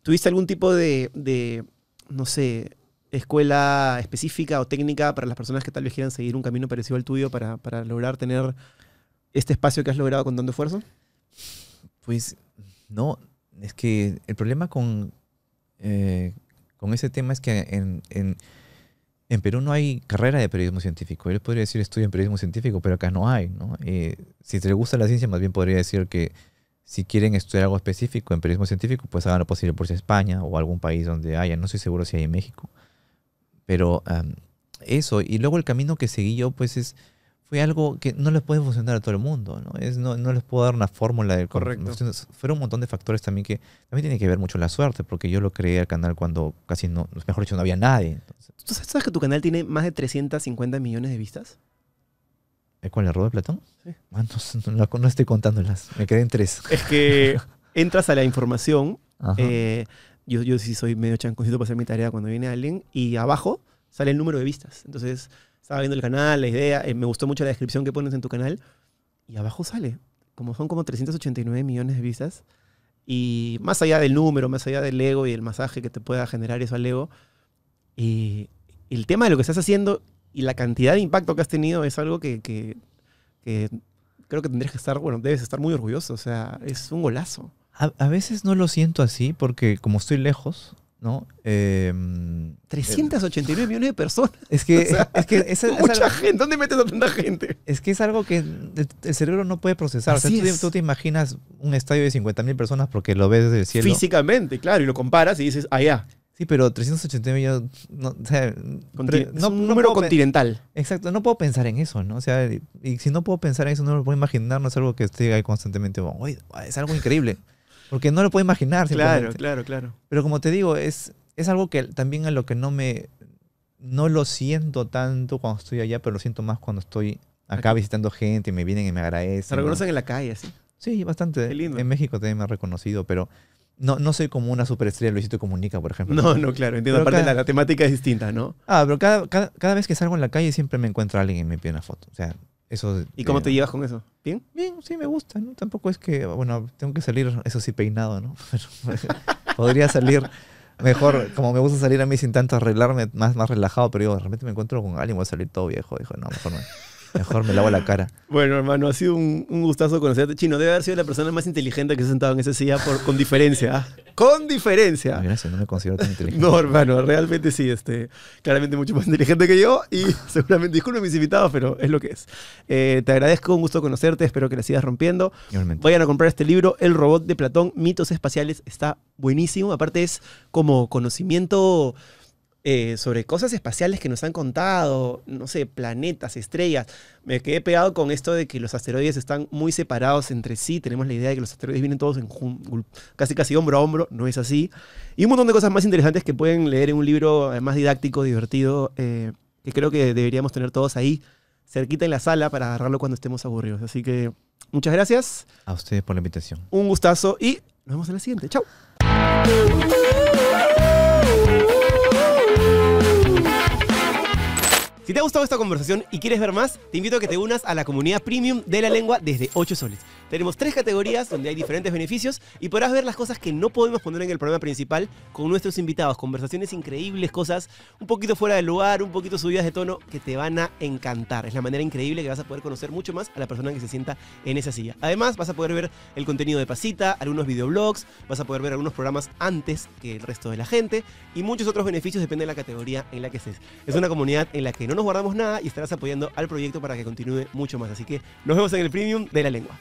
tuviste algún tipo de, de no sé, escuela específica o técnica para las personas que tal vez quieran seguir un camino parecido al tuyo para, lograr tener este espacio que has logrado con tanto esfuerzo? Pues no, es que el problema con, eh, con ese tema es que en, en, Perú no hay carrera de periodismo científico. Yo podría decir estudio en periodismo científico, pero acá no hay. si te gusta la ciencia, más bien podría decir que si quieren estudiar algo específico en periodismo científico, pues hagan lo posible por si España o algún país donde haya. No estoy seguro si hay en México. Pero eso, y luego el camino que seguí yo, pues es, fue algo que no les puede funcionar a todo el mundo, ¿no? Es, no, no les puedo dar una fórmula del Correcto. Fueron un montón de factores también que también tiene que ver mucho la suerte, porque yo lo creé al canal cuando casi no, mejor dicho, no había nadie. Entonces, ¿Tú sabes que tu canal tiene más de 350 millones de vistas? ¿Con la rueda de Platón? Sí. Ah, no, estoy contándolas, me quedé en tres. Es que entras a la información, eh, yo, yo sí soy medio chanconcito para hacer mi tarea cuando viene alguien, y abajo sale el número de vistas. Entonces, estaba viendo el canal, la idea, eh, me gustó mucho la descripción que pones en tu canal, y abajo sale, como son como 389 millones de vistas, y más allá del número, más allá del ego y el masaje que te pueda generar eso al ego, y eh, el tema de lo que estás haciendo y la cantidad de impacto que has tenido es algo que, que, que creo que tendrías que estar, bueno, debes estar muy orgulloso, o sea, es un golazo. A, veces no lo siento así porque como estoy lejos, ¿no? Eh, em, 389 millones de personas. Es que, es que mucha gente. ¿Dónde metes a tanta gente? Es que es algo que el, cerebro no puede procesar. O sea, tú, te imaginas un estadio de 50 mil personas porque lo ves desde el cielo. Físicamente, claro, y lo comparas y dices allá. Sí, pero 380 millones. no, es un número continental. Exacto, no puedo pensar en eso, ¿no? O sea, y, si no puedo pensar en eso, no lo puedo imaginar, no es algo que esté ahí constantemente. es algo increíble. Porque no lo puedo imaginar. Claro, claro, claro. Pero como te digo, es, es algo que también a lo que no me... No lo siento tanto cuando estoy allá, pero lo siento más cuando estoy acá visitando gente, y me vienen y me agradecen. Me reconocen en la calle, sí. Sí, bastante. En México también me han reconocido, pero no, no soy como una superestrella, Luisito Comunica, por ejemplo. No, no, claro, entiendo. Aparte, la, temática es distinta, ¿no? Ah, pero cada, vez que salgo en la calle siempre me encuentro a alguien y me pide una foto. O sea, ¿Y cómo te llevas con eso? ¿Bien? Bien, sí, me gusta. Tampoco es que, bueno, tengo que salir, eso sí, peinado, ¿no? podría salir mejor, como me gusta salir a mí sin tanto arreglarme, más, más relajado, pero yo de repente me encuentro con alguien, voy a salir todo viejo. Dijo, no, mejor no. Mejor me lavo la cara. Bueno, hermano, ha sido un, gustazo conocerte. Chino, debe haber sido la persona más inteligente que se ha sentado en ese silla con diferencia. ¿ah? Con diferencia. No, gracias, no me considero tan inteligente. No, hermano, realmente sí. Este, claramente mucho más inteligente que yo y seguramente, disculpen mis invitados, pero es lo que es. Eh, te agradezco, un gusto conocerte. Espero que la sigas rompiendo. Vayan a comprar este libro, El robot de Platón, mitos espaciales. Está buenísimo. Aparte es como conocimiento eh, sobre cosas espaciales que nos han contado, no sé, planetas, estrellas. Me quedé pegado con esto de que los asteroides están muy separados entre sí. Tenemos la idea de que los asteroides vienen todos en casi casi hombro a hombro, no es así. Y un montón de cosas más interesantes que pueden leer en un libro eh, más didáctico, divertido, eh, que creo que deberíamos tener todos ahí, cerquita en la sala, para agarrarlo cuando estemos aburridos. Así que muchas gracias. A ustedes por la invitación. Un gustazo y nos vemos en la siguiente. Chao. Si te ha gustado esta conversación y quieres ver más, te invito a que te unas a la comunidad premium de la lengua desde 8 soles. Tenemos tres categorías donde hay diferentes beneficios y podrás ver las cosas que no podemos poner en el programa principal con nuestros invitados. Conversaciones increíbles, cosas un poquito fuera de lugar, un poquito subidas de tono que te van a encantar. Es la manera increíble que vas a poder conocer mucho más a la persona que se sienta en esa silla. Además, vas a poder ver el contenido de Pasita, algunos videoblogs, vas a poder ver algunos programas antes que el resto de la gente y muchos otros beneficios depende de la categoría en la que estés. Es una comunidad en la que no nos guardamos nada y estarás apoyando al proyecto para que continúe mucho más. Así que nos vemos en el premium de la lengua.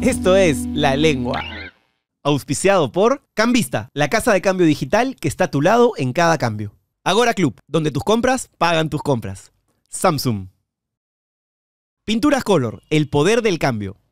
Esto es La Lengua. Auspiciado por Cambista, la casa de cambio digital que está a tu lado en cada cambio. Agora Club, donde tus compras pagan tus compras. Samsung. Pinturas Color, el poder del cambio.